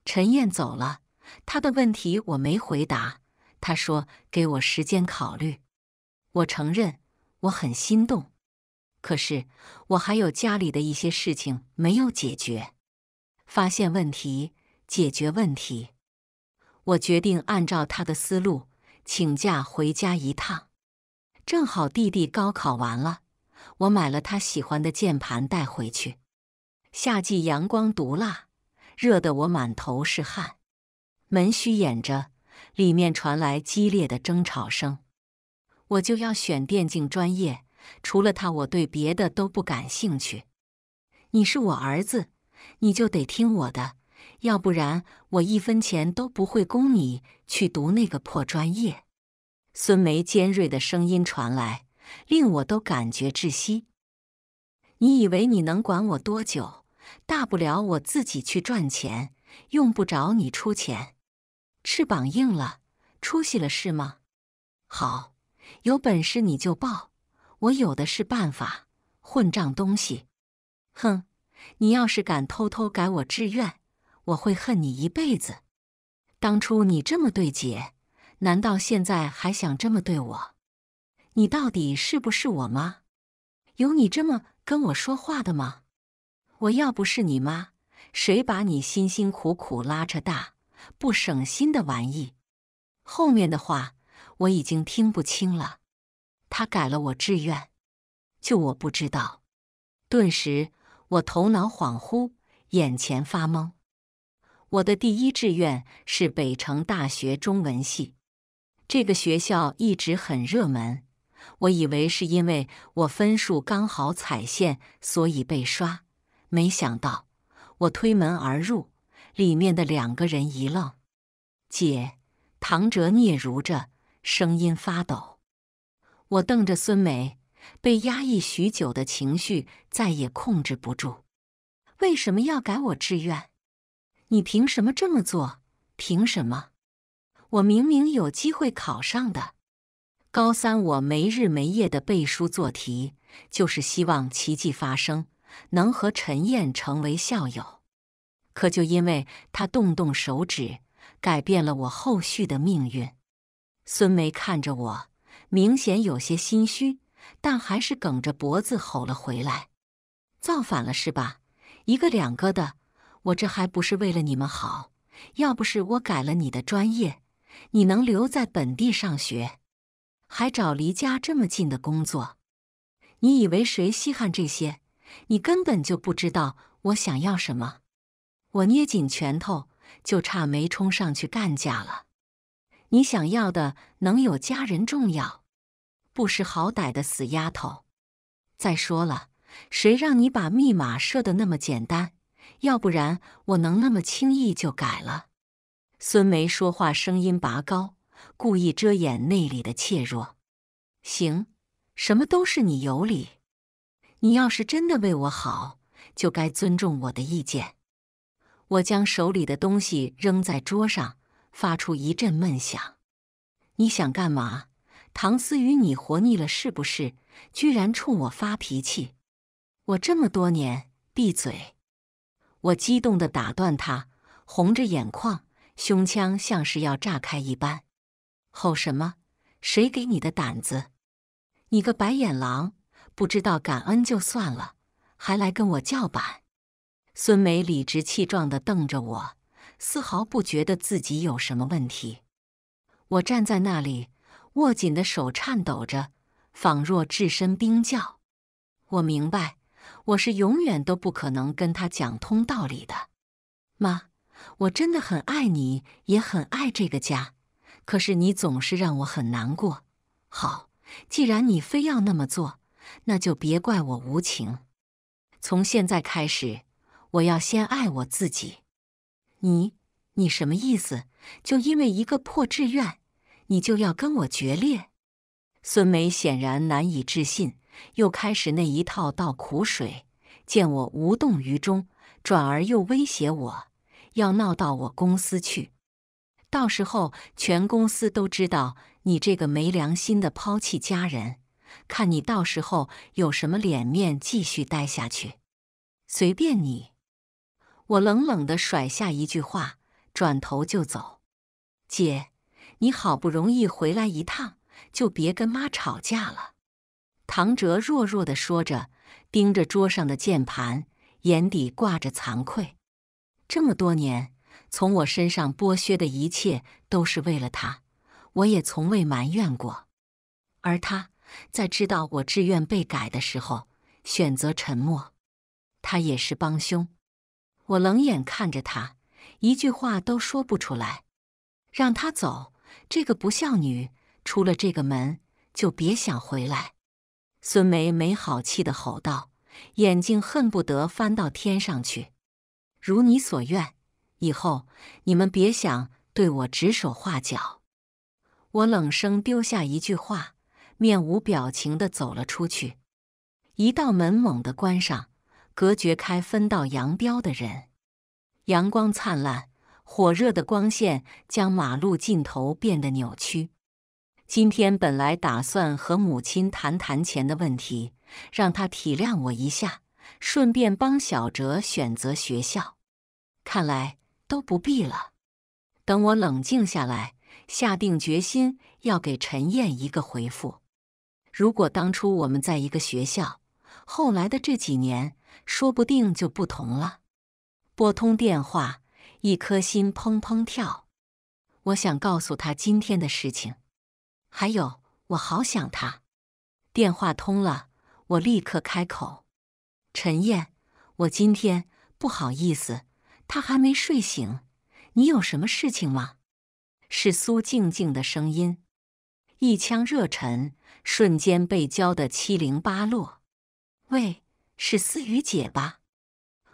陈燕走了，他的问题我没回答。他说：“给我时间考虑。”我承认我很心动，可是我还有家里的一些事情没有解决。发现问题，解决问题。我决定按照他的思路，请假回家一趟，正好弟弟高考完了，我买了他喜欢的键盘带回去。夏季阳光毒辣，热得我满头是汗。门虚掩着，里面传来激烈的争吵声。我就要选电竞专业，除了他，我对别的都不感兴趣。你是我儿子，你就得听我的。要不然我一分钱都不会供你去读那个破专业。孙梅尖锐的声音传来，令我都感觉窒息。你以为你能管我多久？大不了我自己去赚钱，用不着你出钱。翅膀硬了，出息了是吗？好，有本事你就报，我有的是办法。混账东西！哼，你要是敢偷偷改我志愿！我会恨你一辈子！当初你这么对姐，难道现在还想这么对我？你到底是不是我妈？有你这么跟我说话的吗？我要不是你妈，谁把你辛辛苦苦拉扯大，不省心的玩意？后面的话我已经听不清了。他改了我志愿，就我不知道。顿时我头脑恍惚，眼前发懵。我的第一志愿是北城大学中文系，这个学校一直很热门。我以为是因为我分数刚好踩线，所以被刷。没想到我推门而入，里面的两个人一愣。姐，唐哲嗫嚅着，声音发抖。我瞪着孙梅，被压抑许久的情绪再也控制不住。为什么要改我志愿？你凭什么这么做？凭什么？我明明有机会考上的，高三我没日没夜的背书做题，就是希望奇迹发生，能和陈燕成为校友。可就因为他动动手指，改变了我后续的命运。孙梅看着我，明显有些心虚，但还是梗着脖子吼了回来：“造反了是吧？一个两个的。”我这还不是为了你们好，要不是我改了你的专业，你能留在本地上学，还找离家这么近的工作？你以为谁稀罕这些？你根本就不知道我想要什么。我捏紧拳头，就差没冲上去干架了。你想要的能有家人重要？不识好歹的死丫头！再说了，谁让你把密码设的那么简单？要不然我能那么轻易就改了？孙梅说话声音拔高，故意遮掩内里的怯弱。行，什么都是你有理。你要是真的为我好，就该尊重我的意见。我将手里的东西扔在桌上，发出一阵闷响。你想干嘛？唐思雨，你活腻了是不是？居然冲我发脾气！我这么多年，闭嘴！我激动地打断他，红着眼眶，胸腔像是要炸开一般，吼什么？谁给你的胆子？你个白眼狼，不知道感恩就算了，还来跟我叫板！孙梅理直气壮地瞪着我，丝毫不觉得自己有什么问题。我站在那里，握紧的手颤抖着，仿若置身冰窖。我明白。我是永远都不可能跟他讲通道理的，妈，我真的很爱你，也很爱这个家，可是你总是让我很难过。好，既然你非要那么做，那就别怪我无情。从现在开始，我要先爱我自己。你，你什么意思？就因为一个破志愿，你就要跟我决裂？孙梅显然难以置信。又开始那一套倒苦水，见我无动于衷，转而又威胁我要闹到我公司去，到时候全公司都知道你这个没良心的抛弃家人，看你到时候有什么脸面继续待下去。随便你，我冷冷地甩下一句话，转头就走。姐，你好不容易回来一趟，就别跟妈吵架了。唐哲弱弱的说着，盯着桌上的键盘，眼底挂着惭愧。这么多年，从我身上剥削的一切都是为了他，我也从未埋怨过。而他在知道我志愿被改的时候，选择沉默。他也是帮凶。我冷眼看着他，一句话都说不出来。让他走，这个不孝女，出了这个门就别想回来。孙梅没好气的吼道，眼睛恨不得翻到天上去。如你所愿，以后你们别想对我指手画脚。我冷声丢下一句话，面无表情的走了出去。一道门猛地关上，隔绝开分道扬镳的人。阳光灿烂，火热的光线将马路尽头变得扭曲。今天本来打算和母亲谈谈钱的问题，让她体谅我一下，顺便帮小哲选择学校。看来都不必了。等我冷静下来，下定决心要给陈燕一个回复。如果当初我们在一个学校，后来的这几年说不定就不同了。拨通电话，一颗心砰砰跳。我想告诉他今天的事情。还有，我好想他。电话通了，我立刻开口：“陈燕，我今天不好意思，他还没睡醒。你有什么事情吗？”是苏静静的声音，一腔热忱瞬间被浇得七零八落。喂，是思雨姐吧？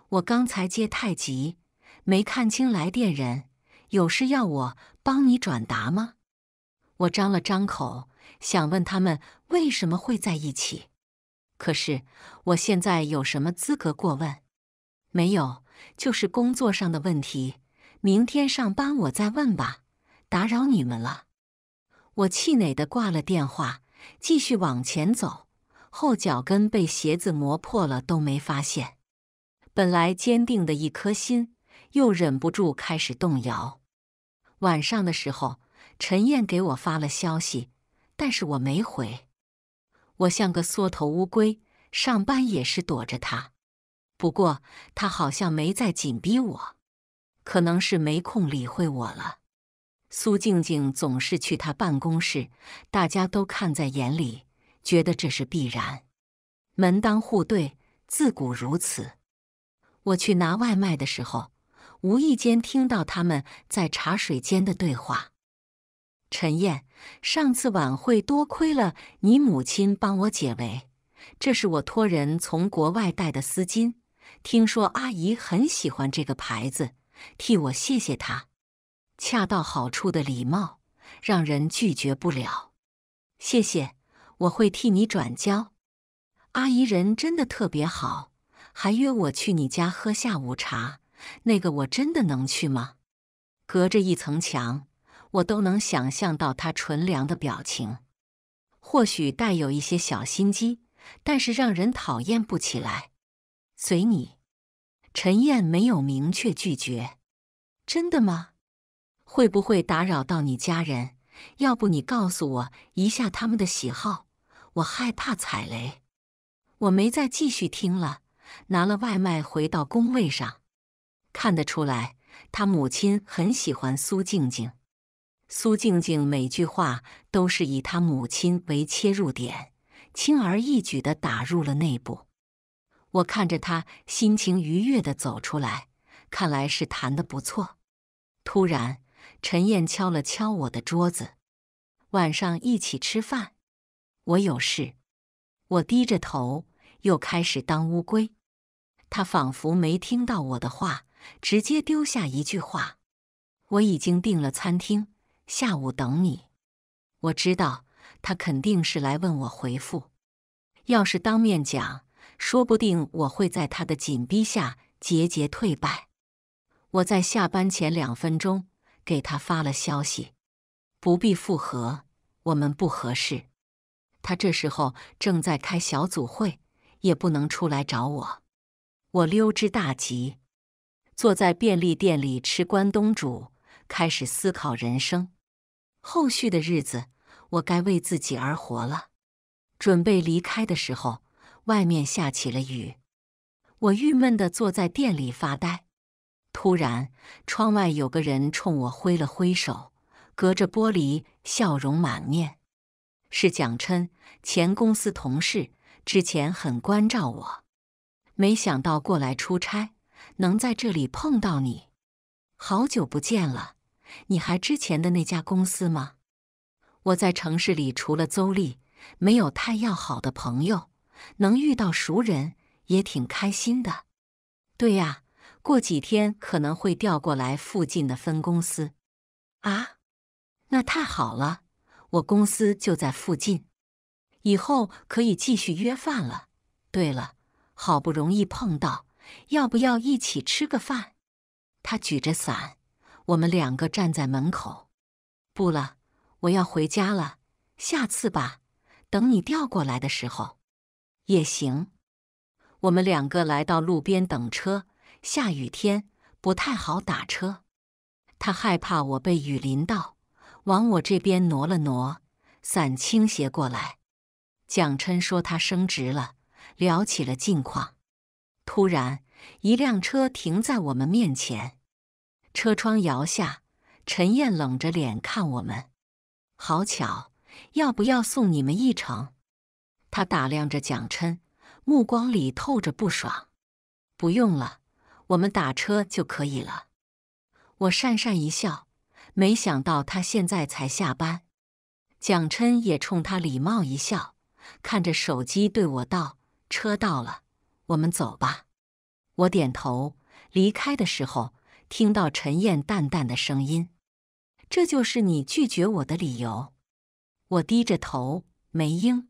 我刚才接太急，没看清来电人。有事要我帮你转达吗？我张了张口，想问他们为什么会在一起，可是我现在有什么资格过问？没有，就是工作上的问题。明天上班我再问吧，打扰你们了。我气馁的挂了电话，继续往前走，后脚跟被鞋子磨破了都没发现。本来坚定的一颗心，又忍不住开始动摇。晚上的时候。陈燕给我发了消息，但是我没回。我像个缩头乌龟，上班也是躲着她。不过她好像没再紧逼我，可能是没空理会我了。苏静静总是去她办公室，大家都看在眼里，觉得这是必然。门当户对，自古如此。我去拿外卖的时候，无意间听到他们在茶水间的对话。陈燕，上次晚会多亏了你母亲帮我解围，这是我托人从国外带的丝巾，听说阿姨很喜欢这个牌子，替我谢谢她。恰到好处的礼貌，让人拒绝不了。谢谢，我会替你转交。阿姨人真的特别好，还约我去你家喝下午茶，那个我真的能去吗？隔着一层墙。我都能想象到他纯良的表情，或许带有一些小心机，但是让人讨厌不起来。随你，陈燕没有明确拒绝。真的吗？会不会打扰到你家人？要不你告诉我一下他们的喜好，我害怕踩雷。我没再继续听了，拿了外卖回到工位上。看得出来，他母亲很喜欢苏静静。苏静静每句话都是以她母亲为切入点，轻而易举地打入了内部。我看着她，心情愉悦地走出来，看来是谈得不错。突然，陈燕敲了敲我的桌子：“晚上一起吃饭。”我有事。我低着头，又开始当乌龟。他仿佛没听到我的话，直接丢下一句话：“我已经订了餐厅。”下午等你。我知道他肯定是来问我回复。要是当面讲，说不定我会在他的紧逼下节节退败。我在下班前两分钟给他发了消息：“不必复合，我们不合适。”他这时候正在开小组会，也不能出来找我。我溜之大吉，坐在便利店里吃关东煮。开始思考人生，后续的日子我该为自己而活了。准备离开的时候，外面下起了雨，我郁闷地坐在店里发呆。突然，窗外有个人冲我挥了挥手，隔着玻璃笑容满面，是蒋琛，前公司同事，之前很关照我。没想到过来出差，能在这里碰到你，好久不见了。你还之前的那家公司吗？我在城市里除了邹丽，没有太要好的朋友，能遇到熟人也挺开心的。对呀，过几天可能会调过来附近的分公司。啊，那太好了，我公司就在附近，以后可以继续约饭了。对了，好不容易碰到，要不要一起吃个饭？他举着伞。我们两个站在门口，不了，我要回家了。下次吧，等你调过来的时候也行。我们两个来到路边等车，下雨天不太好打车。他害怕我被雨淋到，往我这边挪了挪，伞倾斜过来。蒋琛说他升职了，聊起了近况。突然，一辆车停在我们面前。车窗摇下，陈燕冷着脸看我们。好巧，要不要送你们一程？他打量着蒋琛，目光里透着不爽。不用了，我们打车就可以了。我讪讪一笑，没想到他现在才下班。蒋琛也冲他礼貌一笑，看着手机对我道：“车到了，我们走吧。”我点头。离开的时候。听到陈燕淡淡的声音，这就是你拒绝我的理由。我低着头没应，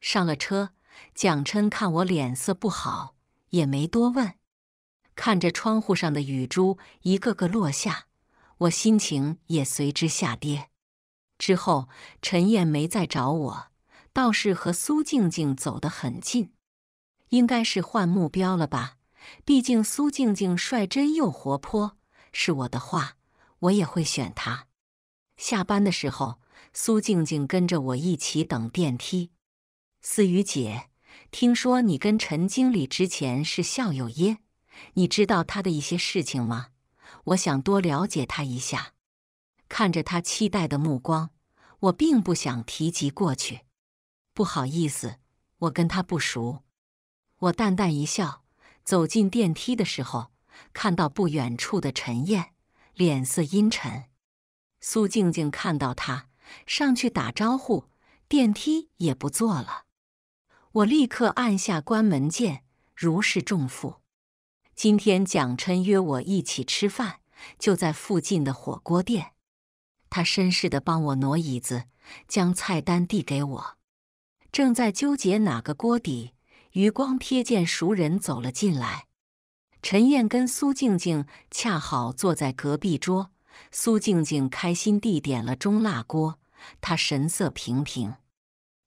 上了车。蒋琛看我脸色不好，也没多问。看着窗户上的雨珠一个个落下，我心情也随之下跌。之后，陈燕没再找我，倒是和苏静静走得很近，应该是换目标了吧。毕竟苏静静率真又活泼，是我的话，我也会选她。下班的时候，苏静静跟着我一起等电梯。思雨姐，听说你跟陈经理之前是校友耶？你知道他的一些事情吗？我想多了解他一下。看着他期待的目光，我并不想提及过去。不好意思，我跟他不熟。我淡淡一笑。走进电梯的时候，看到不远处的陈燕，脸色阴沉。苏静静看到他，上去打招呼，电梯也不坐了。我立刻按下关门键，如释重负。今天蒋琛约我一起吃饭，就在附近的火锅店。他绅士的帮我挪椅子，将菜单递给我，正在纠结哪个锅底。余光瞥见熟人走了进来，陈燕跟苏静静恰好坐在隔壁桌。苏静静开心地点了中辣锅，她神色平平，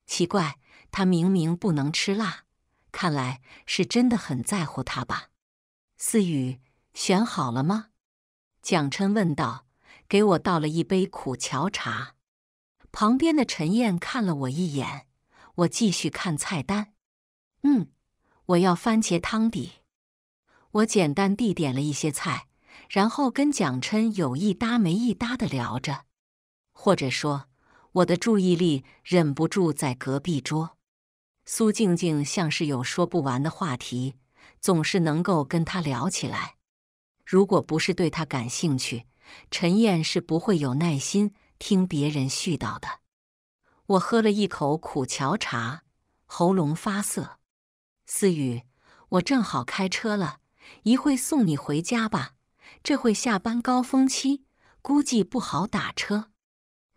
奇怪，她明明不能吃辣，看来是真的很在乎他吧？思雨选好了吗？蒋琛问道，给我倒了一杯苦荞茶。旁边的陈燕看了我一眼，我继续看菜单。嗯，我要番茄汤底。我简单地点了一些菜，然后跟蒋琛有一搭没一搭的聊着，或者说，我的注意力忍不住在隔壁桌。苏静静像是有说不完的话题，总是能够跟他聊起来。如果不是对他感兴趣，陈燕是不会有耐心听别人絮叨的。我喝了一口苦荞茶，喉咙发涩。思雨，我正好开车了，一会送你回家吧。这会下班高峰期，估计不好打车。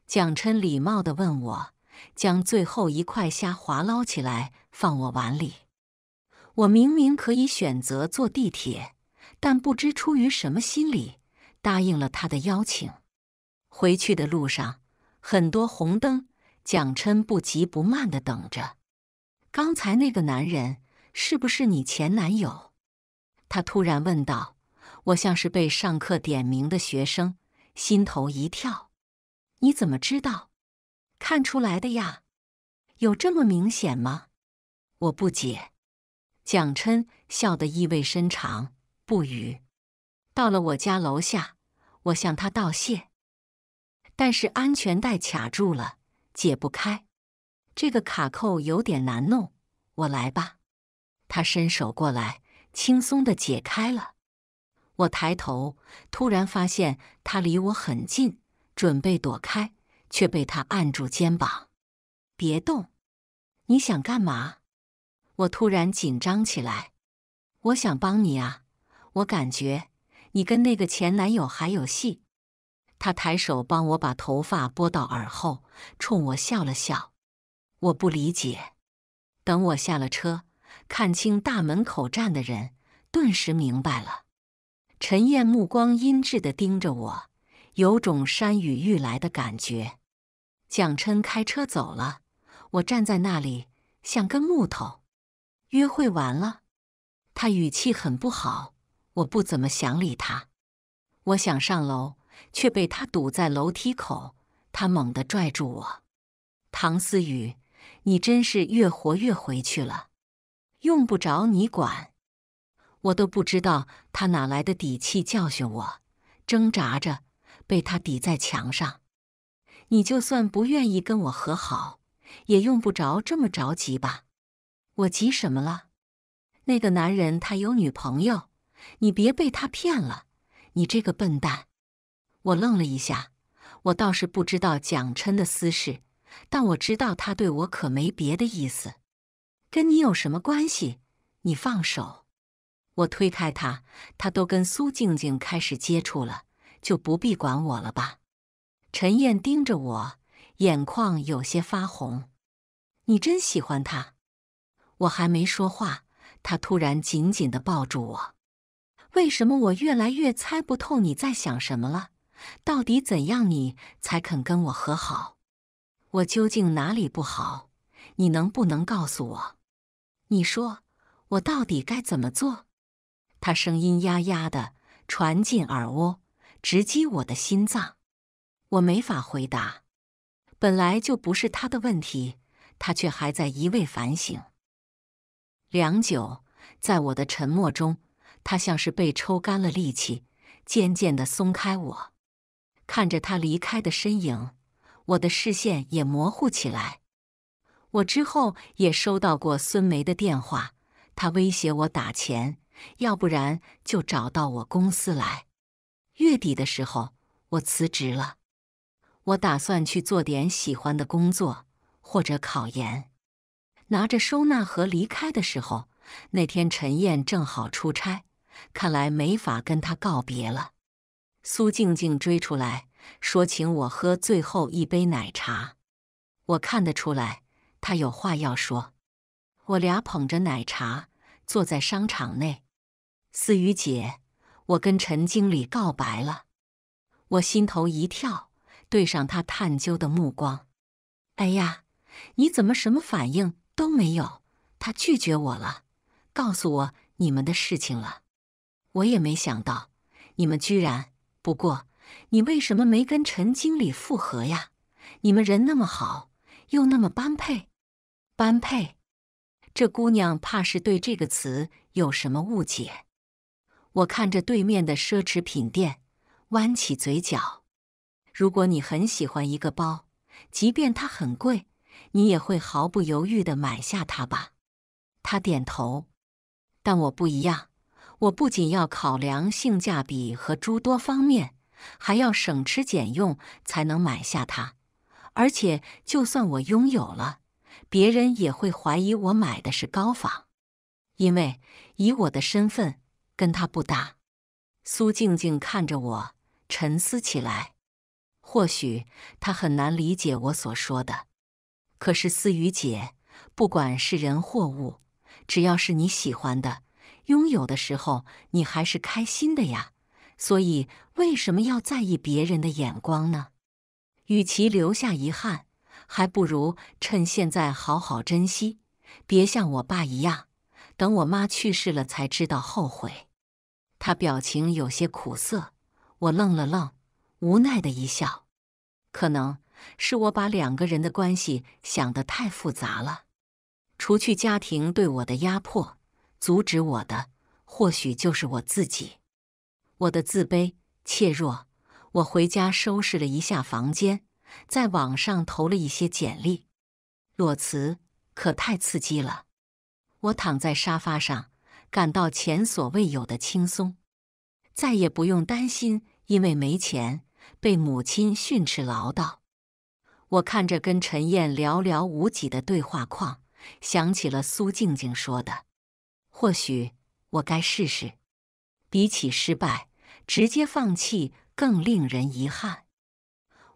蒋琛礼貌的问我，将最后一块虾滑捞起来放我碗里。我明明可以选择坐地铁，但不知出于什么心理，答应了他的邀请。回去的路上，很多红灯，蒋琛不急不慢的等着。刚才那个男人。是不是你前男友？他突然问道。我像是被上课点名的学生，心头一跳。你怎么知道？看出来的呀。有这么明显吗？我不解。蒋琛笑得意味深长，不语。到了我家楼下，我向他道谢。但是安全带卡住了，解不开。这个卡扣有点难弄，我来吧。他伸手过来，轻松的解开了。我抬头，突然发现他离我很近，准备躲开，却被他按住肩膀：“别动，你想干嘛？”我突然紧张起来。我想帮你啊，我感觉你跟那个前男友还有戏。他抬手帮我把头发拨到耳后，冲我笑了笑。我不理解。等我下了车。看清大门口站的人，顿时明白了。陈燕目光阴鸷的盯着我，有种山雨欲来的感觉。蒋琛开车走了，我站在那里像根木头。约会完了，他语气很不好，我不怎么想理他。我想上楼，却被他堵在楼梯口。他猛地拽住我：“唐思雨，你真是越活越回去了。”用不着你管，我都不知道他哪来的底气教训我。挣扎着被他抵在墙上，你就算不愿意跟我和好，也用不着这么着急吧？我急什么了？那个男人他有女朋友，你别被他骗了，你这个笨蛋！我愣了一下，我倒是不知道蒋琛的私事，但我知道他对我可没别的意思。跟你有什么关系？你放手！我推开他，他都跟苏静静开始接触了，就不必管我了吧？陈燕盯着我，眼眶有些发红。你真喜欢他？我还没说话，他突然紧紧的抱住我。为什么我越来越猜不透你在想什么了？到底怎样你才肯跟我和好？我究竟哪里不好？你能不能告诉我？你说我到底该怎么做？他声音压压的传进耳蜗，直击我的心脏。我没法回答，本来就不是他的问题，他却还在一味反省。良久，在我的沉默中，他像是被抽干了力气，渐渐的松开我。看着他离开的身影，我的视线也模糊起来。我之后也收到过孙梅的电话，她威胁我打钱，要不然就找到我公司来。月底的时候，我辞职了，我打算去做点喜欢的工作或者考研。拿着收纳盒离开的时候，那天陈燕正好出差，看来没法跟她告别了。苏静静追出来说：“请我喝最后一杯奶茶。”我看得出来。他有话要说，我俩捧着奶茶坐在商场内。思雨姐，我跟陈经理告白了。我心头一跳，对上他探究的目光。哎呀，你怎么什么反应都没有？他拒绝我了，告诉我你们的事情了。我也没想到，你们居然……不过，你为什么没跟陈经理复合呀？你们人那么好。又那么般配，般配，这姑娘怕是对这个词有什么误解。我看着对面的奢侈品店，弯起嘴角。如果你很喜欢一个包，即便它很贵，你也会毫不犹豫的买下它吧？她点头。但我不一样，我不仅要考量性价比和诸多方面，还要省吃俭用才能买下它。而且，就算我拥有了，别人也会怀疑我买的是高仿，因为以我的身份跟他不搭。苏静静看着我，沉思起来。或许他很难理解我所说的。可是思雨姐，不管是人或物，只要是你喜欢的，拥有的时候你还是开心的呀。所以，为什么要在意别人的眼光呢？与其留下遗憾，还不如趁现在好好珍惜。别像我爸一样，等我妈去世了才知道后悔。他表情有些苦涩，我愣了愣，无奈的一笑。可能是我把两个人的关系想得太复杂了。除去家庭对我的压迫，阻止我的，或许就是我自己，我的自卑、怯弱。我回家收拾了一下房间，在网上投了一些简历，裸辞可太刺激了。我躺在沙发上，感到前所未有的轻松，再也不用担心因为没钱被母亲训斥唠叨。我看着跟陈燕寥寥无几的对话框，想起了苏静静说的：“或许我该试试。”比起失败，直接放弃。更令人遗憾。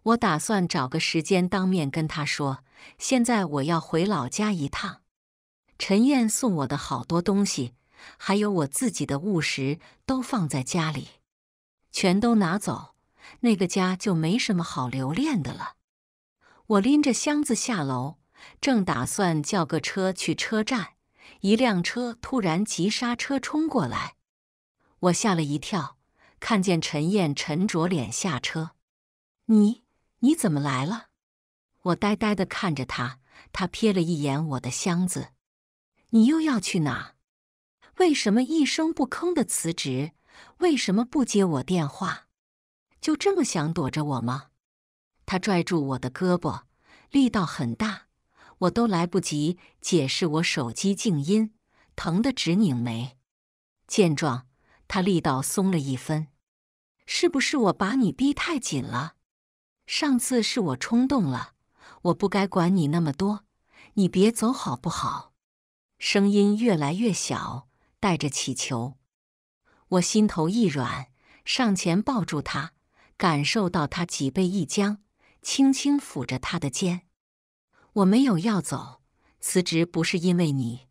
我打算找个时间当面跟他说。现在我要回老家一趟。陈燕送我的好多东西，还有我自己的物什，都放在家里，全都拿走，那个家就没什么好留恋的了。我拎着箱子下楼，正打算叫个车去车站，一辆车突然急刹车冲过来，我吓了一跳。看见陈燕沉着脸下车，你你怎么来了？我呆呆地看着他，他瞥了一眼我的箱子，你又要去哪？为什么一声不吭的辞职？为什么不接我电话？就这么想躲着我吗？他拽住我的胳膊，力道很大，我都来不及解释，我手机静音，疼得直拧眉。见状，他力道松了一分。是不是我把你逼太紧了？上次是我冲动了，我不该管你那么多。你别走好不好？声音越来越小，带着乞求。我心头一软，上前抱住他，感受到他脊背一僵，轻轻抚着他的肩。我没有要走，辞职不是因为你。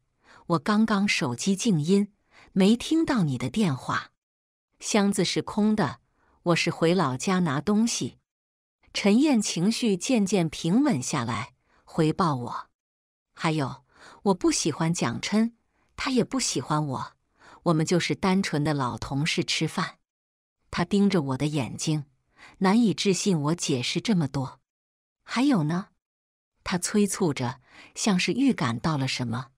我刚刚手机静音，没听到你的电话。箱子是空的。我是回老家拿东西。陈燕情绪渐渐平稳下来，回报我。还有，我不喜欢蒋琛，他也不喜欢我。我们就是单纯的老同事吃饭。他盯着我的眼睛，难以置信。我解释这么多，还有呢？他催促着，像是预感到了什么。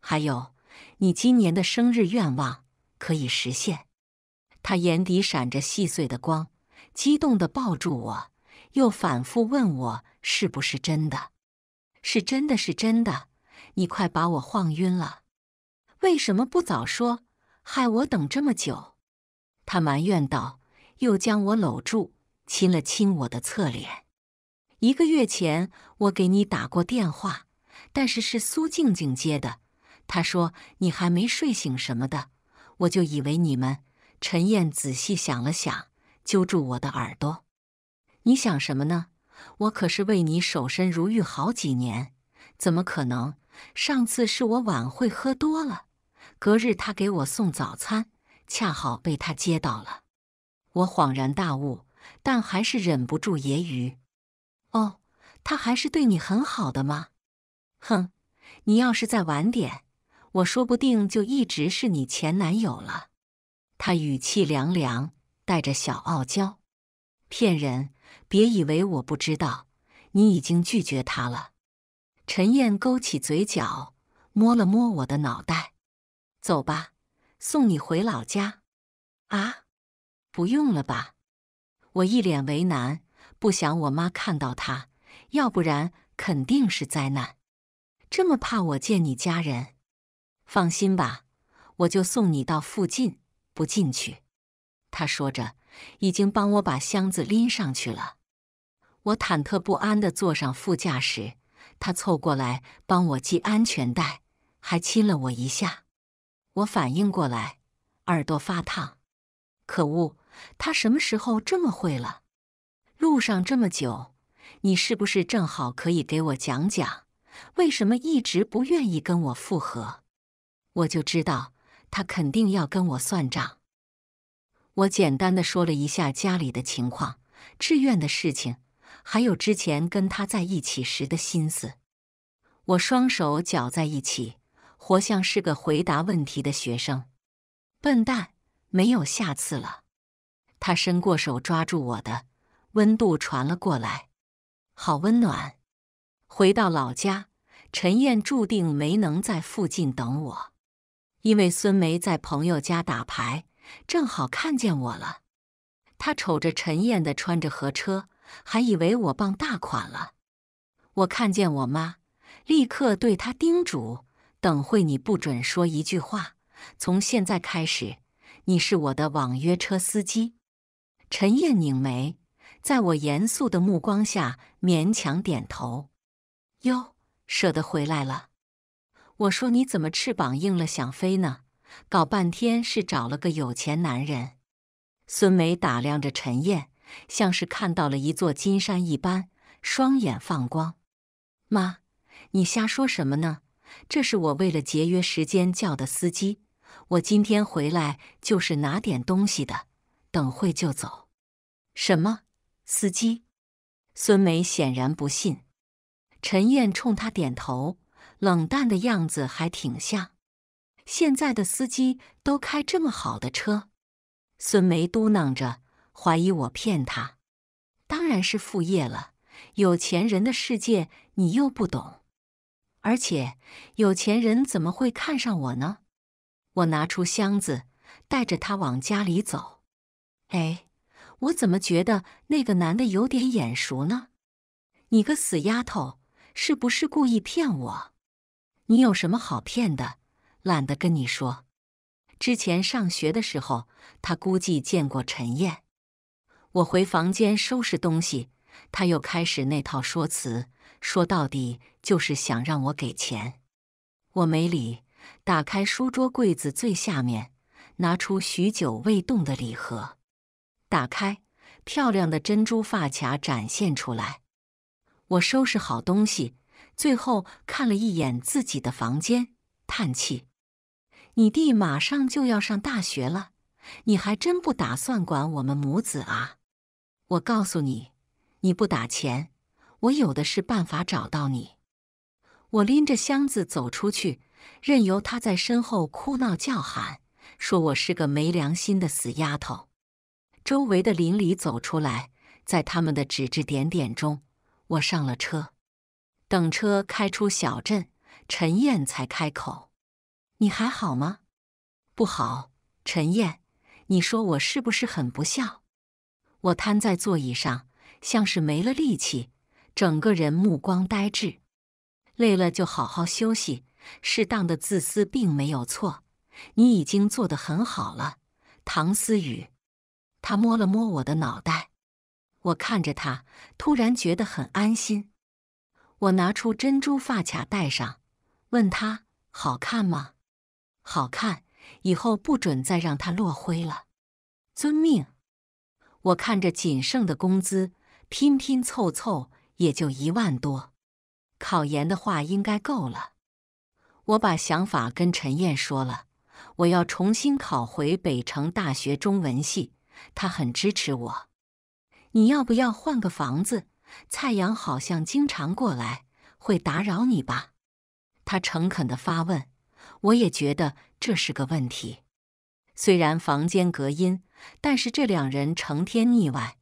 还有，你今年的生日愿望可以实现。他眼底闪着细碎的光，激动的抱住我，又反复问我是不是真的，是真的，是真的，你快把我晃晕了！为什么不早说，害我等这么久？他埋怨道，又将我搂住，亲了亲我的侧脸。一个月前，我给你打过电话，但是是苏静静接的，她说你还没睡醒什么的，我就以为你们。陈燕仔细想了想，揪住我的耳朵：“你想什么呢？我可是为你守身如玉好几年，怎么可能？上次是我晚会喝多了，隔日他给我送早餐，恰好被他接到了。”我恍然大悟，但还是忍不住揶揄：“哦，他还是对你很好的吗？”“哼，你要是再晚点，我说不定就一直是你前男友了。”他语气凉凉，带着小傲娇：“骗人！别以为我不知道，你已经拒绝他了。”陈燕勾起嘴角，摸了摸我的脑袋：“走吧，送你回老家。”“啊，不用了吧？”我一脸为难，不想我妈看到他，要不然肯定是灾难。这么怕我见你家人？放心吧，我就送你到附近。不进去，他说着，已经帮我把箱子拎上去了。我忐忑不安地坐上副驾驶，他凑过来帮我系安全带，还亲了我一下。我反应过来，耳朵发烫。可恶，他什么时候这么会了？路上这么久，你是不是正好可以给我讲讲，为什么一直不愿意跟我复合？我就知道。他肯定要跟我算账。我简单的说了一下家里的情况、志愿的事情，还有之前跟他在一起时的心思。我双手绞在一起，活像是个回答问题的学生。笨蛋，没有下次了。他伸过手抓住我的，温度传了过来，好温暖。回到老家，陈燕注定没能在附近等我。因为孙梅在朋友家打牌，正好看见我了。她瞅着陈燕的穿着和车，还以为我傍大款了。我看见我妈，立刻对她叮嘱：“等会你不准说一句话。从现在开始，你是我的网约车司机。”陈燕拧眉，在我严肃的目光下勉强点头。“哟，舍得回来了。”我说你怎么翅膀硬了想飞呢？搞半天是找了个有钱男人。孙梅打量着陈燕，像是看到了一座金山一般，双眼放光。妈，你瞎说什么呢？这是我为了节约时间叫的司机。我今天回来就是拿点东西的，等会就走。什么？司机？孙梅显然不信。陈燕冲他点头。冷淡的样子还挺像。现在的司机都开这么好的车，孙梅嘟囔着，怀疑我骗他。当然是副业了，有钱人的世界你又不懂。而且有钱人怎么会看上我呢？我拿出箱子，带着他往家里走。哎，我怎么觉得那个男的有点眼熟呢？你个死丫头，是不是故意骗我？你有什么好骗的？懒得跟你说。之前上学的时候，他估计见过陈燕。我回房间收拾东西，他又开始那套说辞，说到底就是想让我给钱。我没理，打开书桌柜子最下面，拿出许久未动的礼盒，打开，漂亮的珍珠发卡展现出来。我收拾好东西。最后看了一眼自己的房间，叹气：“你弟马上就要上大学了，你还真不打算管我们母子啊？”我告诉你，你不打钱，我有的是办法找到你。我拎着箱子走出去，任由他在身后哭闹叫喊，说我是个没良心的死丫头。周围的邻里走出来，在他们的指指点点中，我上了车。等车开出小镇，陈燕才开口：“你还好吗？”“不好。”陈燕，你说我是不是很不孝？我瘫在座椅上，像是没了力气，整个人目光呆滞。累了就好好休息，适当的自私并没有错，你已经做得很好了，唐思雨。他摸了摸我的脑袋，我看着他，突然觉得很安心。我拿出珍珠发卡戴上，问他好看吗？好看。以后不准再让它落灰了。遵命。我看着仅剩的工资，拼拼凑凑也就一万多，考研的话应该够了。我把想法跟陈燕说了，我要重新考回北城大学中文系，她很支持我。你要不要换个房子？蔡阳好像经常过来，会打扰你吧？他诚恳的发问。我也觉得这是个问题。虽然房间隔音，但是这两人成天腻歪，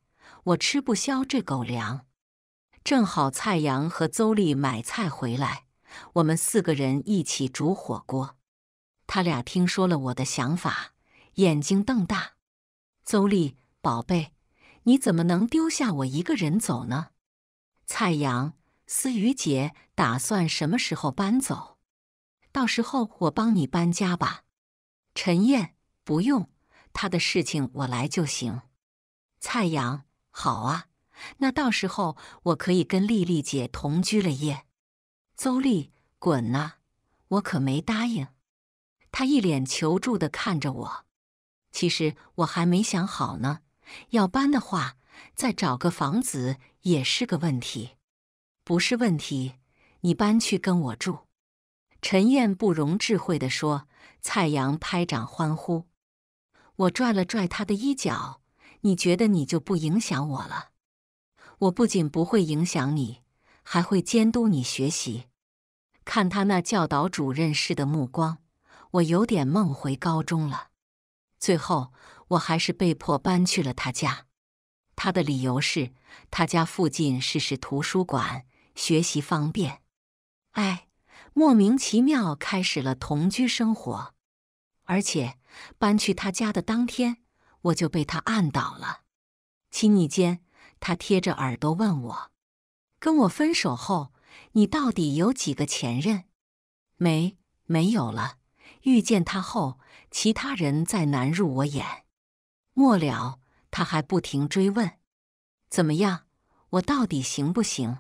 我吃不消这狗粮。正好蔡阳和邹丽买菜回来，我们四个人一起煮火锅。他俩听说了我的想法，眼睛瞪大。邹丽，宝贝，你怎么能丢下我一个人走呢？蔡阳，思雨姐打算什么时候搬走？到时候我帮你搬家吧。陈燕，不用，他的事情我来就行。蔡阳，好啊，那到时候我可以跟丽丽姐同居了耶。邹丽，滚啊！我可没答应。他一脸求助的看着我。其实我还没想好呢，要搬的话，再找个房子。也是个问题，不是问题，你搬去跟我住。”陈燕不容置喙的说。蔡阳拍掌欢呼，我拽了拽他的衣角：“你觉得你就不影响我了？我不仅不会影响你，还会监督你学习。”看他那教导主任似的目光，我有点梦回高中了。最后，我还是被迫搬去了他家。他的理由是他家附近是是图书馆，学习方便。哎，莫名其妙开始了同居生活，而且搬去他家的当天，我就被他按倒了。亲昵间，他贴着耳朵问我：“跟我分手后，你到底有几个前任？没，没有了。遇见他后，其他人再难入我眼。”末了。他还不停追问：“怎么样？我到底行不行？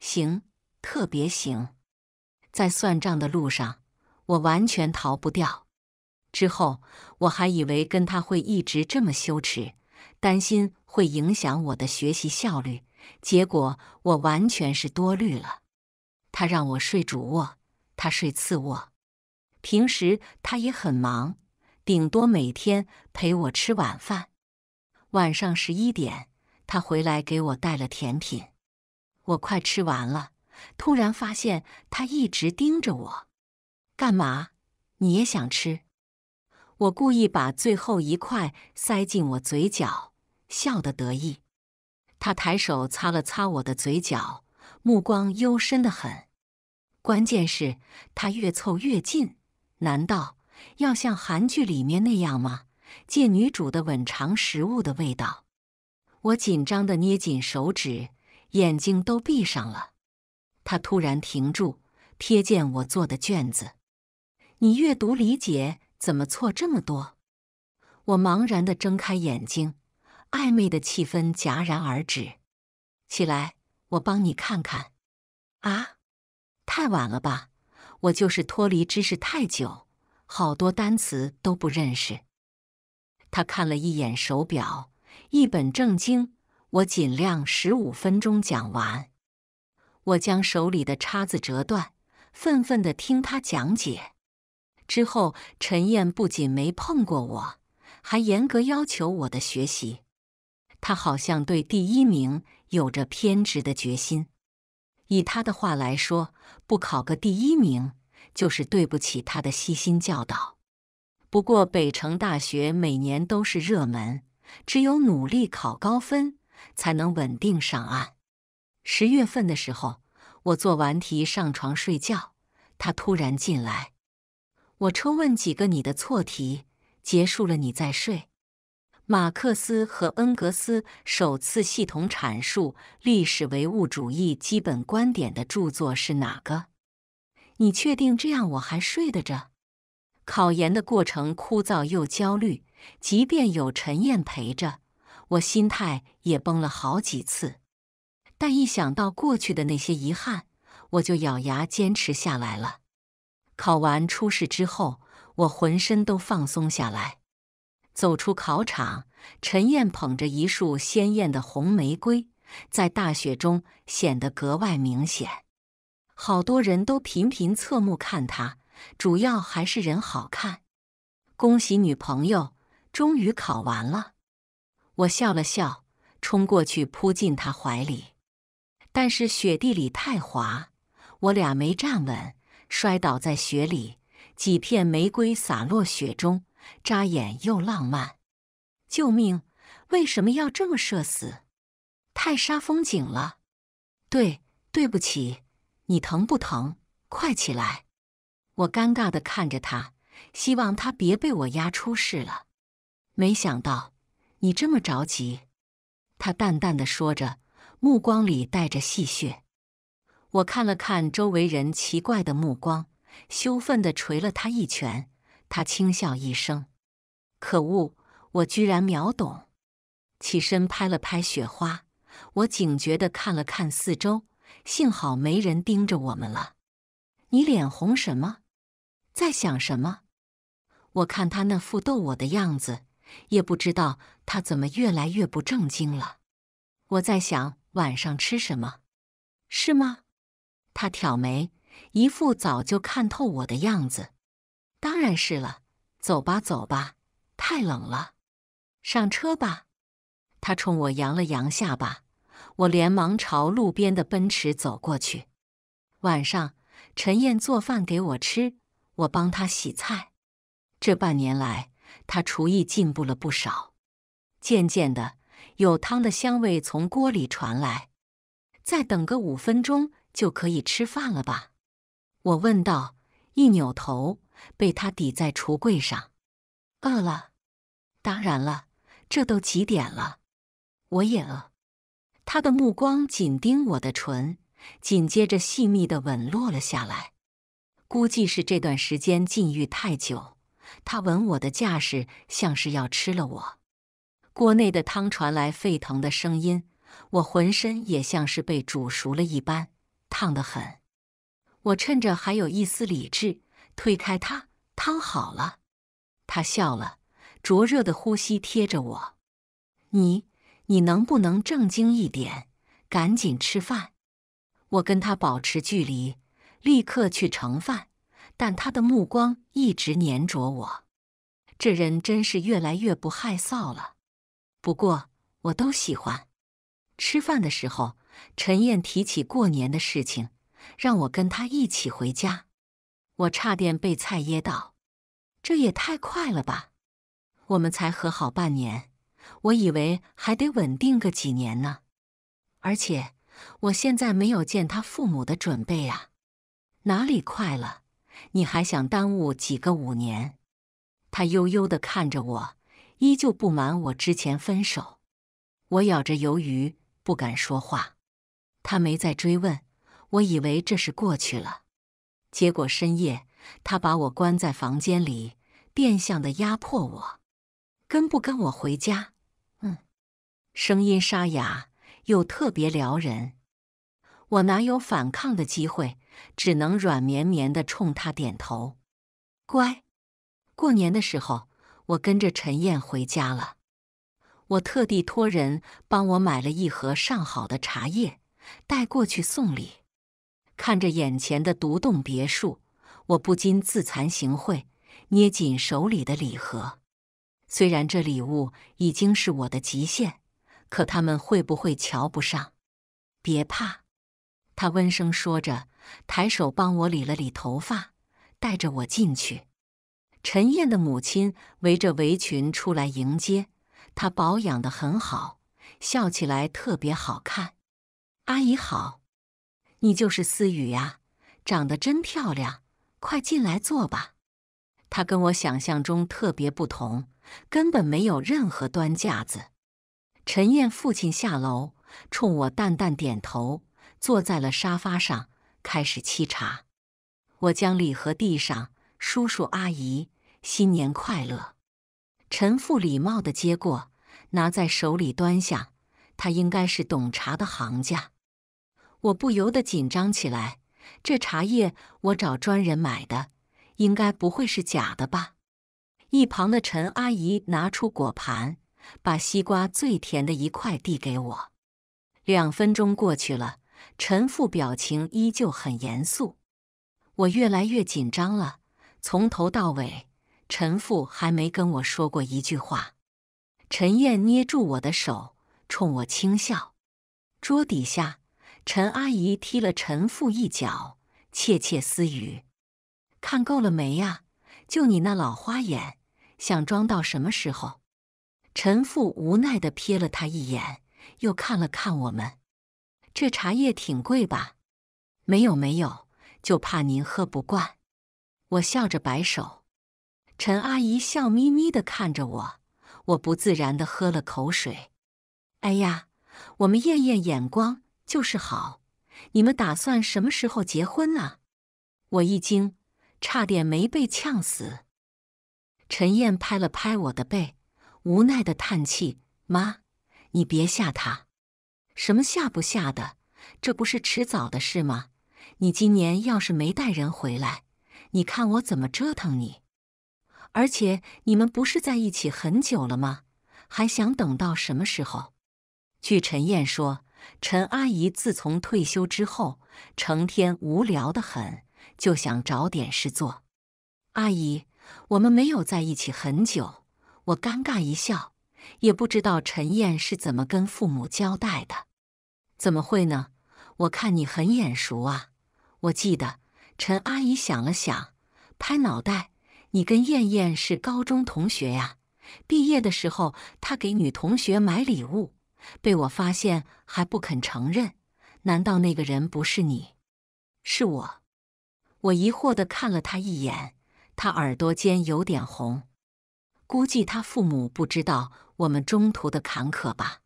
行，特别行。在算账的路上，我完全逃不掉。之后，我还以为跟他会一直这么羞耻，担心会影响我的学习效率。结果，我完全是多虑了。他让我睡主卧，他睡次卧。平时他也很忙，顶多每天陪我吃晚饭。”晚上十一点，他回来给我带了甜品，我快吃完了，突然发现他一直盯着我，干嘛？你也想吃？我故意把最后一块塞进我嘴角，笑得得意。他抬手擦了擦我的嘴角，目光幽深的很。关键是，他越凑越近，难道要像韩剧里面那样吗？借女主的吻尝食物的味道，我紧张地捏紧手指，眼睛都闭上了。他突然停住，瞥见我做的卷子：“你阅读理解怎么错这么多？”我茫然地睁开眼睛，暧昧的气氛戛然而止。起来，我帮你看看。啊，太晚了吧？我就是脱离知识太久，好多单词都不认识。他看了一眼手表，一本正经：“我尽量十五分钟讲完。”我将手里的叉子折断，愤愤地听他讲解。之后，陈燕不仅没碰过我，还严格要求我的学习。他好像对第一名有着偏执的决心。以他的话来说，不考个第一名，就是对不起他的悉心教导。不过北城大学每年都是热门，只有努力考高分才能稳定上岸。十月份的时候，我做完题上床睡觉，他突然进来，我抽问几个你的错题，结束了你再睡。马克思和恩格斯首次系统阐述历史唯物主义基本观点的著作是哪个？你确定这样我还睡得着？考研的过程枯燥又焦虑，即便有陈燕陪着，我心态也崩了好几次。但一想到过去的那些遗憾，我就咬牙坚持下来了。考完初试之后，我浑身都放松下来。走出考场，陈燕捧着一束鲜艳的红玫瑰，在大雪中显得格外明显。好多人都频频侧目看她。主要还是人好看。恭喜女朋友终于考完了。我笑了笑，冲过去扑进他怀里。但是雪地里太滑，我俩没站稳，摔倒在雪里，几片玫瑰洒落雪中，扎眼又浪漫。救命！为什么要这么社死？太杀风景了。对，对不起，你疼不疼？快起来！我尴尬的看着他，希望他别被我压出事了。没想到你这么着急，他淡淡的说着，目光里带着戏谑。我看了看周围人奇怪的目光，羞愤的捶了他一拳。他轻笑一声：“可恶，我居然秒懂。”起身拍了拍雪花。我警觉的看了看四周，幸好没人盯着我们了。你脸红什么？在想什么？我看他那副逗我的样子，也不知道他怎么越来越不正经了。我在想晚上吃什么？是吗？他挑眉，一副早就看透我的样子。当然是了。走吧，走吧，太冷了，上车吧。他冲我扬了扬下巴，我连忙朝路边的奔驰走过去。晚上，陈燕做饭给我吃。我帮他洗菜，这半年来他厨艺进步了不少。渐渐的，有汤的香味从锅里传来。再等个五分钟就可以吃饭了吧？我问道。一扭头，被他抵在橱柜上。饿了？当然了，这都几点了？我也饿。他的目光紧盯我的唇，紧接着细密的吻落了下来。估计是这段时间禁欲太久，他吻我的架势像是要吃了我。锅内的汤传来沸腾的声音，我浑身也像是被煮熟了一般，烫得很。我趁着还有一丝理智，推开他。汤好了，他笑了，灼热的呼吸贴着我。你，你能不能正经一点，赶紧吃饭？我跟他保持距离。立刻去盛饭，但他的目光一直粘着我。这人真是越来越不害臊了。不过我都喜欢。吃饭的时候，陈燕提起过年的事情，让我跟他一起回家。我差点被菜噎到，这也太快了吧！我们才和好半年，我以为还得稳定个几年呢。而且我现在没有见他父母的准备啊。哪里快了？你还想耽误几个五年？他悠悠的看着我，依旧不满我之前分手。我咬着鱿鱼，不敢说话。他没再追问，我以为这是过去了。结果深夜，他把我关在房间里，变相的压迫我，跟不跟我回家？嗯，声音沙哑又特别撩人。我哪有反抗的机会？只能软绵绵地冲他点头，乖。过年的时候，我跟着陈燕回家了。我特地托人帮我买了一盒上好的茶叶，带过去送礼。看着眼前的独栋别墅，我不禁自惭形秽，捏紧手里的礼盒。虽然这礼物已经是我的极限，可他们会不会瞧不上？别怕，他温声说着。抬手帮我理了理头发，带着我进去。陈燕的母亲围着围裙出来迎接，她保养得很好，笑起来特别好看。阿姨好，你就是思雨呀，长得真漂亮，快进来坐吧。她跟我想象中特别不同，根本没有任何端架子。陈燕父亲下楼，冲我淡淡点头，坐在了沙发上。开始沏茶，我将礼盒递上，叔叔阿姨，新年快乐。陈父礼貌的接过，拿在手里端详，他应该是懂茶的行家。我不由得紧张起来，这茶叶我找专人买的，应该不会是假的吧？一旁的陈阿姨拿出果盘，把西瓜最甜的一块递给我。两分钟过去了。陈父表情依旧很严肃，我越来越紧张了。从头到尾，陈父还没跟我说过一句话。陈燕捏住我的手，冲我轻笑。桌底下，陈阿姨踢了陈父一脚，窃窃私语：“看够了没呀？就你那老花眼，想装到什么时候？”陈父无奈地瞥了她一眼，又看了看我们。这茶叶挺贵吧？没有没有，就怕您喝不惯。我笑着摆手。陈阿姨笑眯眯地看着我，我不自然地喝了口水。哎呀，我们燕燕眼光就是好。你们打算什么时候结婚啊？我一惊，差点没被呛死。陈燕拍了拍我的背，无奈地叹气：“妈，你别吓她。”什么下不下的，这不是迟早的事吗？你今年要是没带人回来，你看我怎么折腾你！而且你们不是在一起很久了吗？还想等到什么时候？据陈燕说，陈阿姨自从退休之后，成天无聊的很，就想找点事做。阿姨，我们没有在一起很久。我尴尬一笑，也不知道陈燕是怎么跟父母交代的。怎么会呢？我看你很眼熟啊！我记得陈阿姨想了想，拍脑袋：“你跟燕燕是高中同学呀，毕业的时候她给女同学买礼物，被我发现还不肯承认。难道那个人不是你？是我。”我疑惑的看了他一眼，他耳朵尖有点红，估计他父母不知道我们中途的坎坷吧。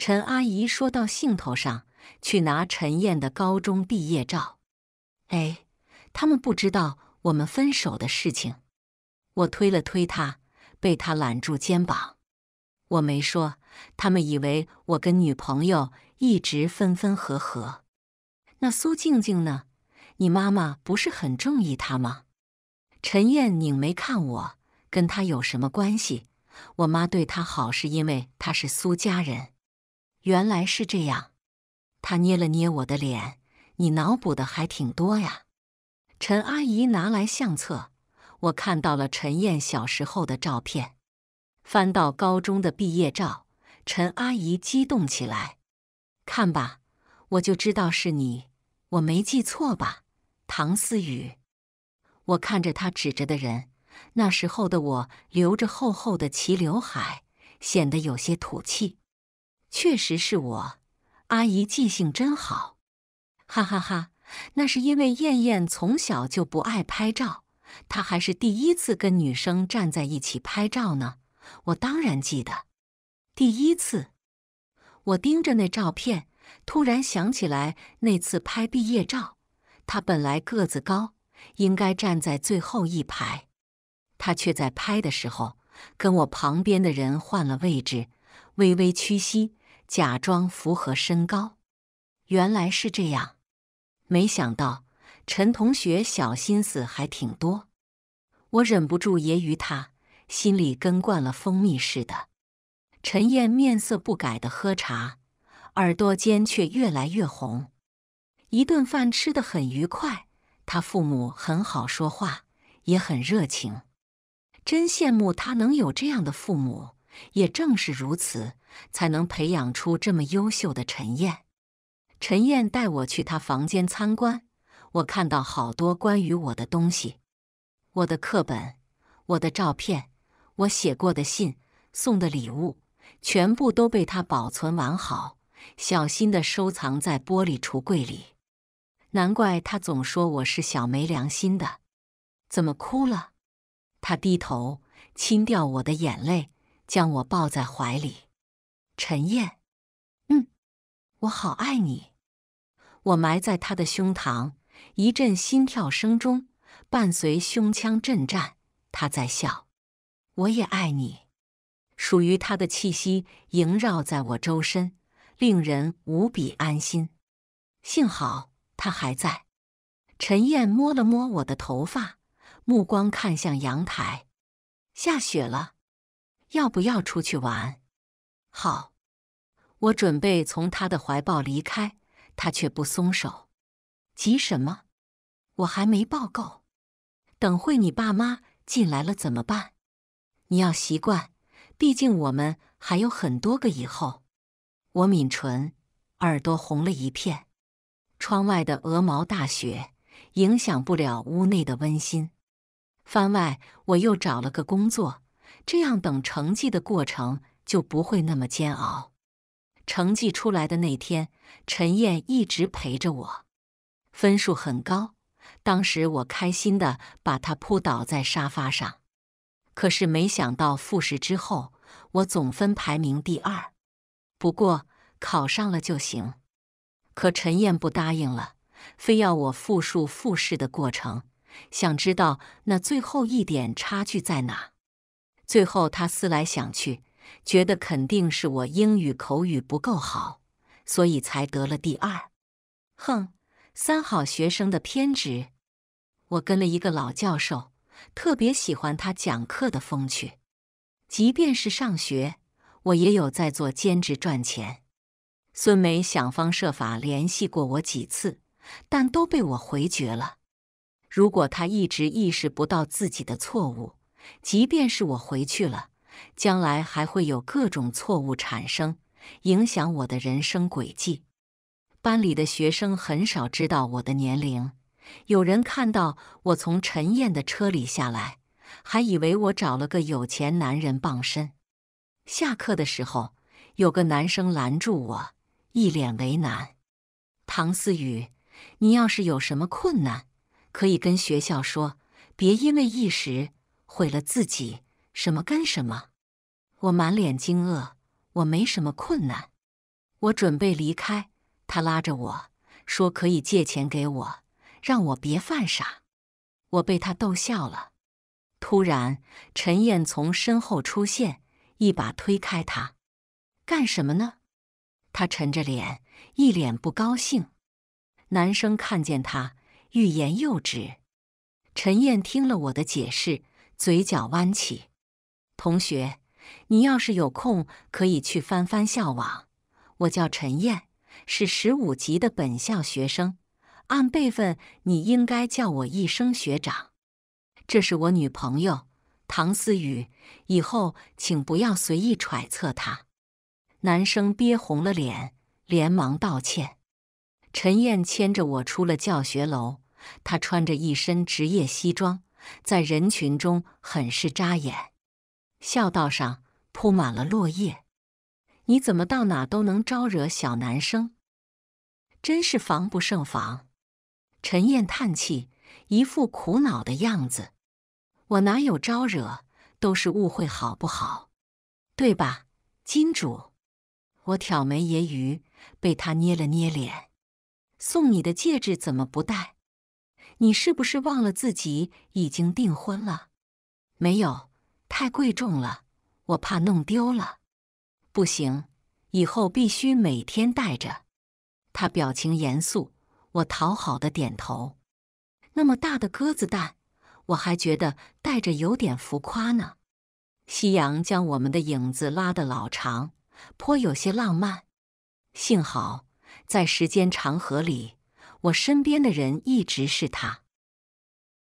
陈阿姨说到兴头上去拿陈燕的高中毕业照。哎，他们不知道我们分手的事情。我推了推他，被他揽住肩膀。我没说，他们以为我跟女朋友一直分分合合。那苏静静呢？你妈妈不是很中意她吗？陈燕拧眉看我，跟她有什么关系？我妈对她好是因为她是苏家人。原来是这样，他捏了捏我的脸，你脑补的还挺多呀。陈阿姨拿来相册，我看到了陈燕小时候的照片，翻到高中的毕业照，陈阿姨激动起来，看吧，我就知道是你，我没记错吧，唐思雨。我看着他指着的人，那时候的我留着厚厚的齐刘海，显得有些土气。确实是我，阿姨记性真好，哈哈哈！那是因为燕燕从小就不爱拍照，她还是第一次跟女生站在一起拍照呢。我当然记得，第一次我盯着那照片，突然想起来那次拍毕业照，她本来个子高，应该站在最后一排，她却在拍的时候跟我旁边的人换了位置，微微屈膝。假装符合身高，原来是这样。没想到陈同学小心思还挺多，我忍不住揶揄他，心里跟灌了蜂蜜似的。陈燕面色不改的喝茶，耳朵尖却越来越红。一顿饭吃的很愉快，他父母很好说话，也很热情，真羡慕他能有这样的父母。也正是如此，才能培养出这么优秀的陈燕。陈燕带我去她房间参观，我看到好多关于我的东西：我的课本、我的照片、我写过的信、送的礼物，全部都被她保存完好，小心地收藏在玻璃橱柜里。难怪她总说我是小没良心的。怎么哭了？她低头亲掉我的眼泪。将我抱在怀里，陈燕，嗯，我好爱你。我埋在他的胸膛，一阵心跳声中伴随胸腔震颤，他在笑。我也爱你。属于他的气息萦绕在我周身，令人无比安心。幸好他还在。陈燕摸了摸我的头发，目光看向阳台，下雪了。要不要出去玩？好，我准备从他的怀抱离开，他却不松手。急什么？我还没抱够。等会你爸妈进来了怎么办？你要习惯，毕竟我们还有很多个以后。我抿唇，耳朵红了一片。窗外的鹅毛大雪影响不了屋内的温馨。番外，我又找了个工作。这样等成绩的过程就不会那么煎熬。成绩出来的那天，陈燕一直陪着我，分数很高。当时我开心的把她扑倒在沙发上。可是没想到复试之后，我总分排名第二。不过考上了就行。可陈燕不答应了，非要我复述复试的过程，想知道那最后一点差距在哪。最后，他思来想去，觉得肯定是我英语口语不够好，所以才得了第二。哼，三好学生的偏执。我跟了一个老教授，特别喜欢他讲课的风趣。即便是上学，我也有在做兼职赚钱。孙梅想方设法联系过我几次，但都被我回绝了。如果他一直意识不到自己的错误，即便是我回去了，将来还会有各种错误产生，影响我的人生轨迹。班里的学生很少知道我的年龄，有人看到我从陈燕的车里下来，还以为我找了个有钱男人傍身。下课的时候，有个男生拦住我，一脸为难：“唐思雨，你要是有什么困难，可以跟学校说，别因为一时。”毁了自己什么跟什么？我满脸惊愕。我没什么困难，我准备离开。他拉着我说：“可以借钱给我，让我别犯傻。”我被他逗笑了。突然，陈燕从身后出现，一把推开他：“干什么呢？”他沉着脸，一脸不高兴。男生看见他，欲言又止。陈燕听了我的解释。嘴角弯起，同学，你要是有空可以去翻翻校网。我叫陈燕，是十五级的本校学生，按辈分你应该叫我一声学长。这是我女朋友唐思雨，以后请不要随意揣测她。男生憋红了脸，连忙道歉。陈燕牵着我出了教学楼，她穿着一身职业西装。在人群中很是扎眼。校道上铺满了落叶，你怎么到哪都能招惹小男生？真是防不胜防。陈燕叹气，一副苦恼的样子。我哪有招惹，都是误会，好不好？对吧，金主？我挑眉揶揄，被他捏了捏脸。送你的戒指怎么不戴？你是不是忘了自己已经订婚了？没有，太贵重了，我怕弄丢了。不行，以后必须每天带着。他表情严肃，我讨好的点头。那么大的鸽子蛋，我还觉得带着有点浮夸呢。夕阳将我们的影子拉得老长，颇有些浪漫。幸好，在时间长河里。我身边的人一直是他。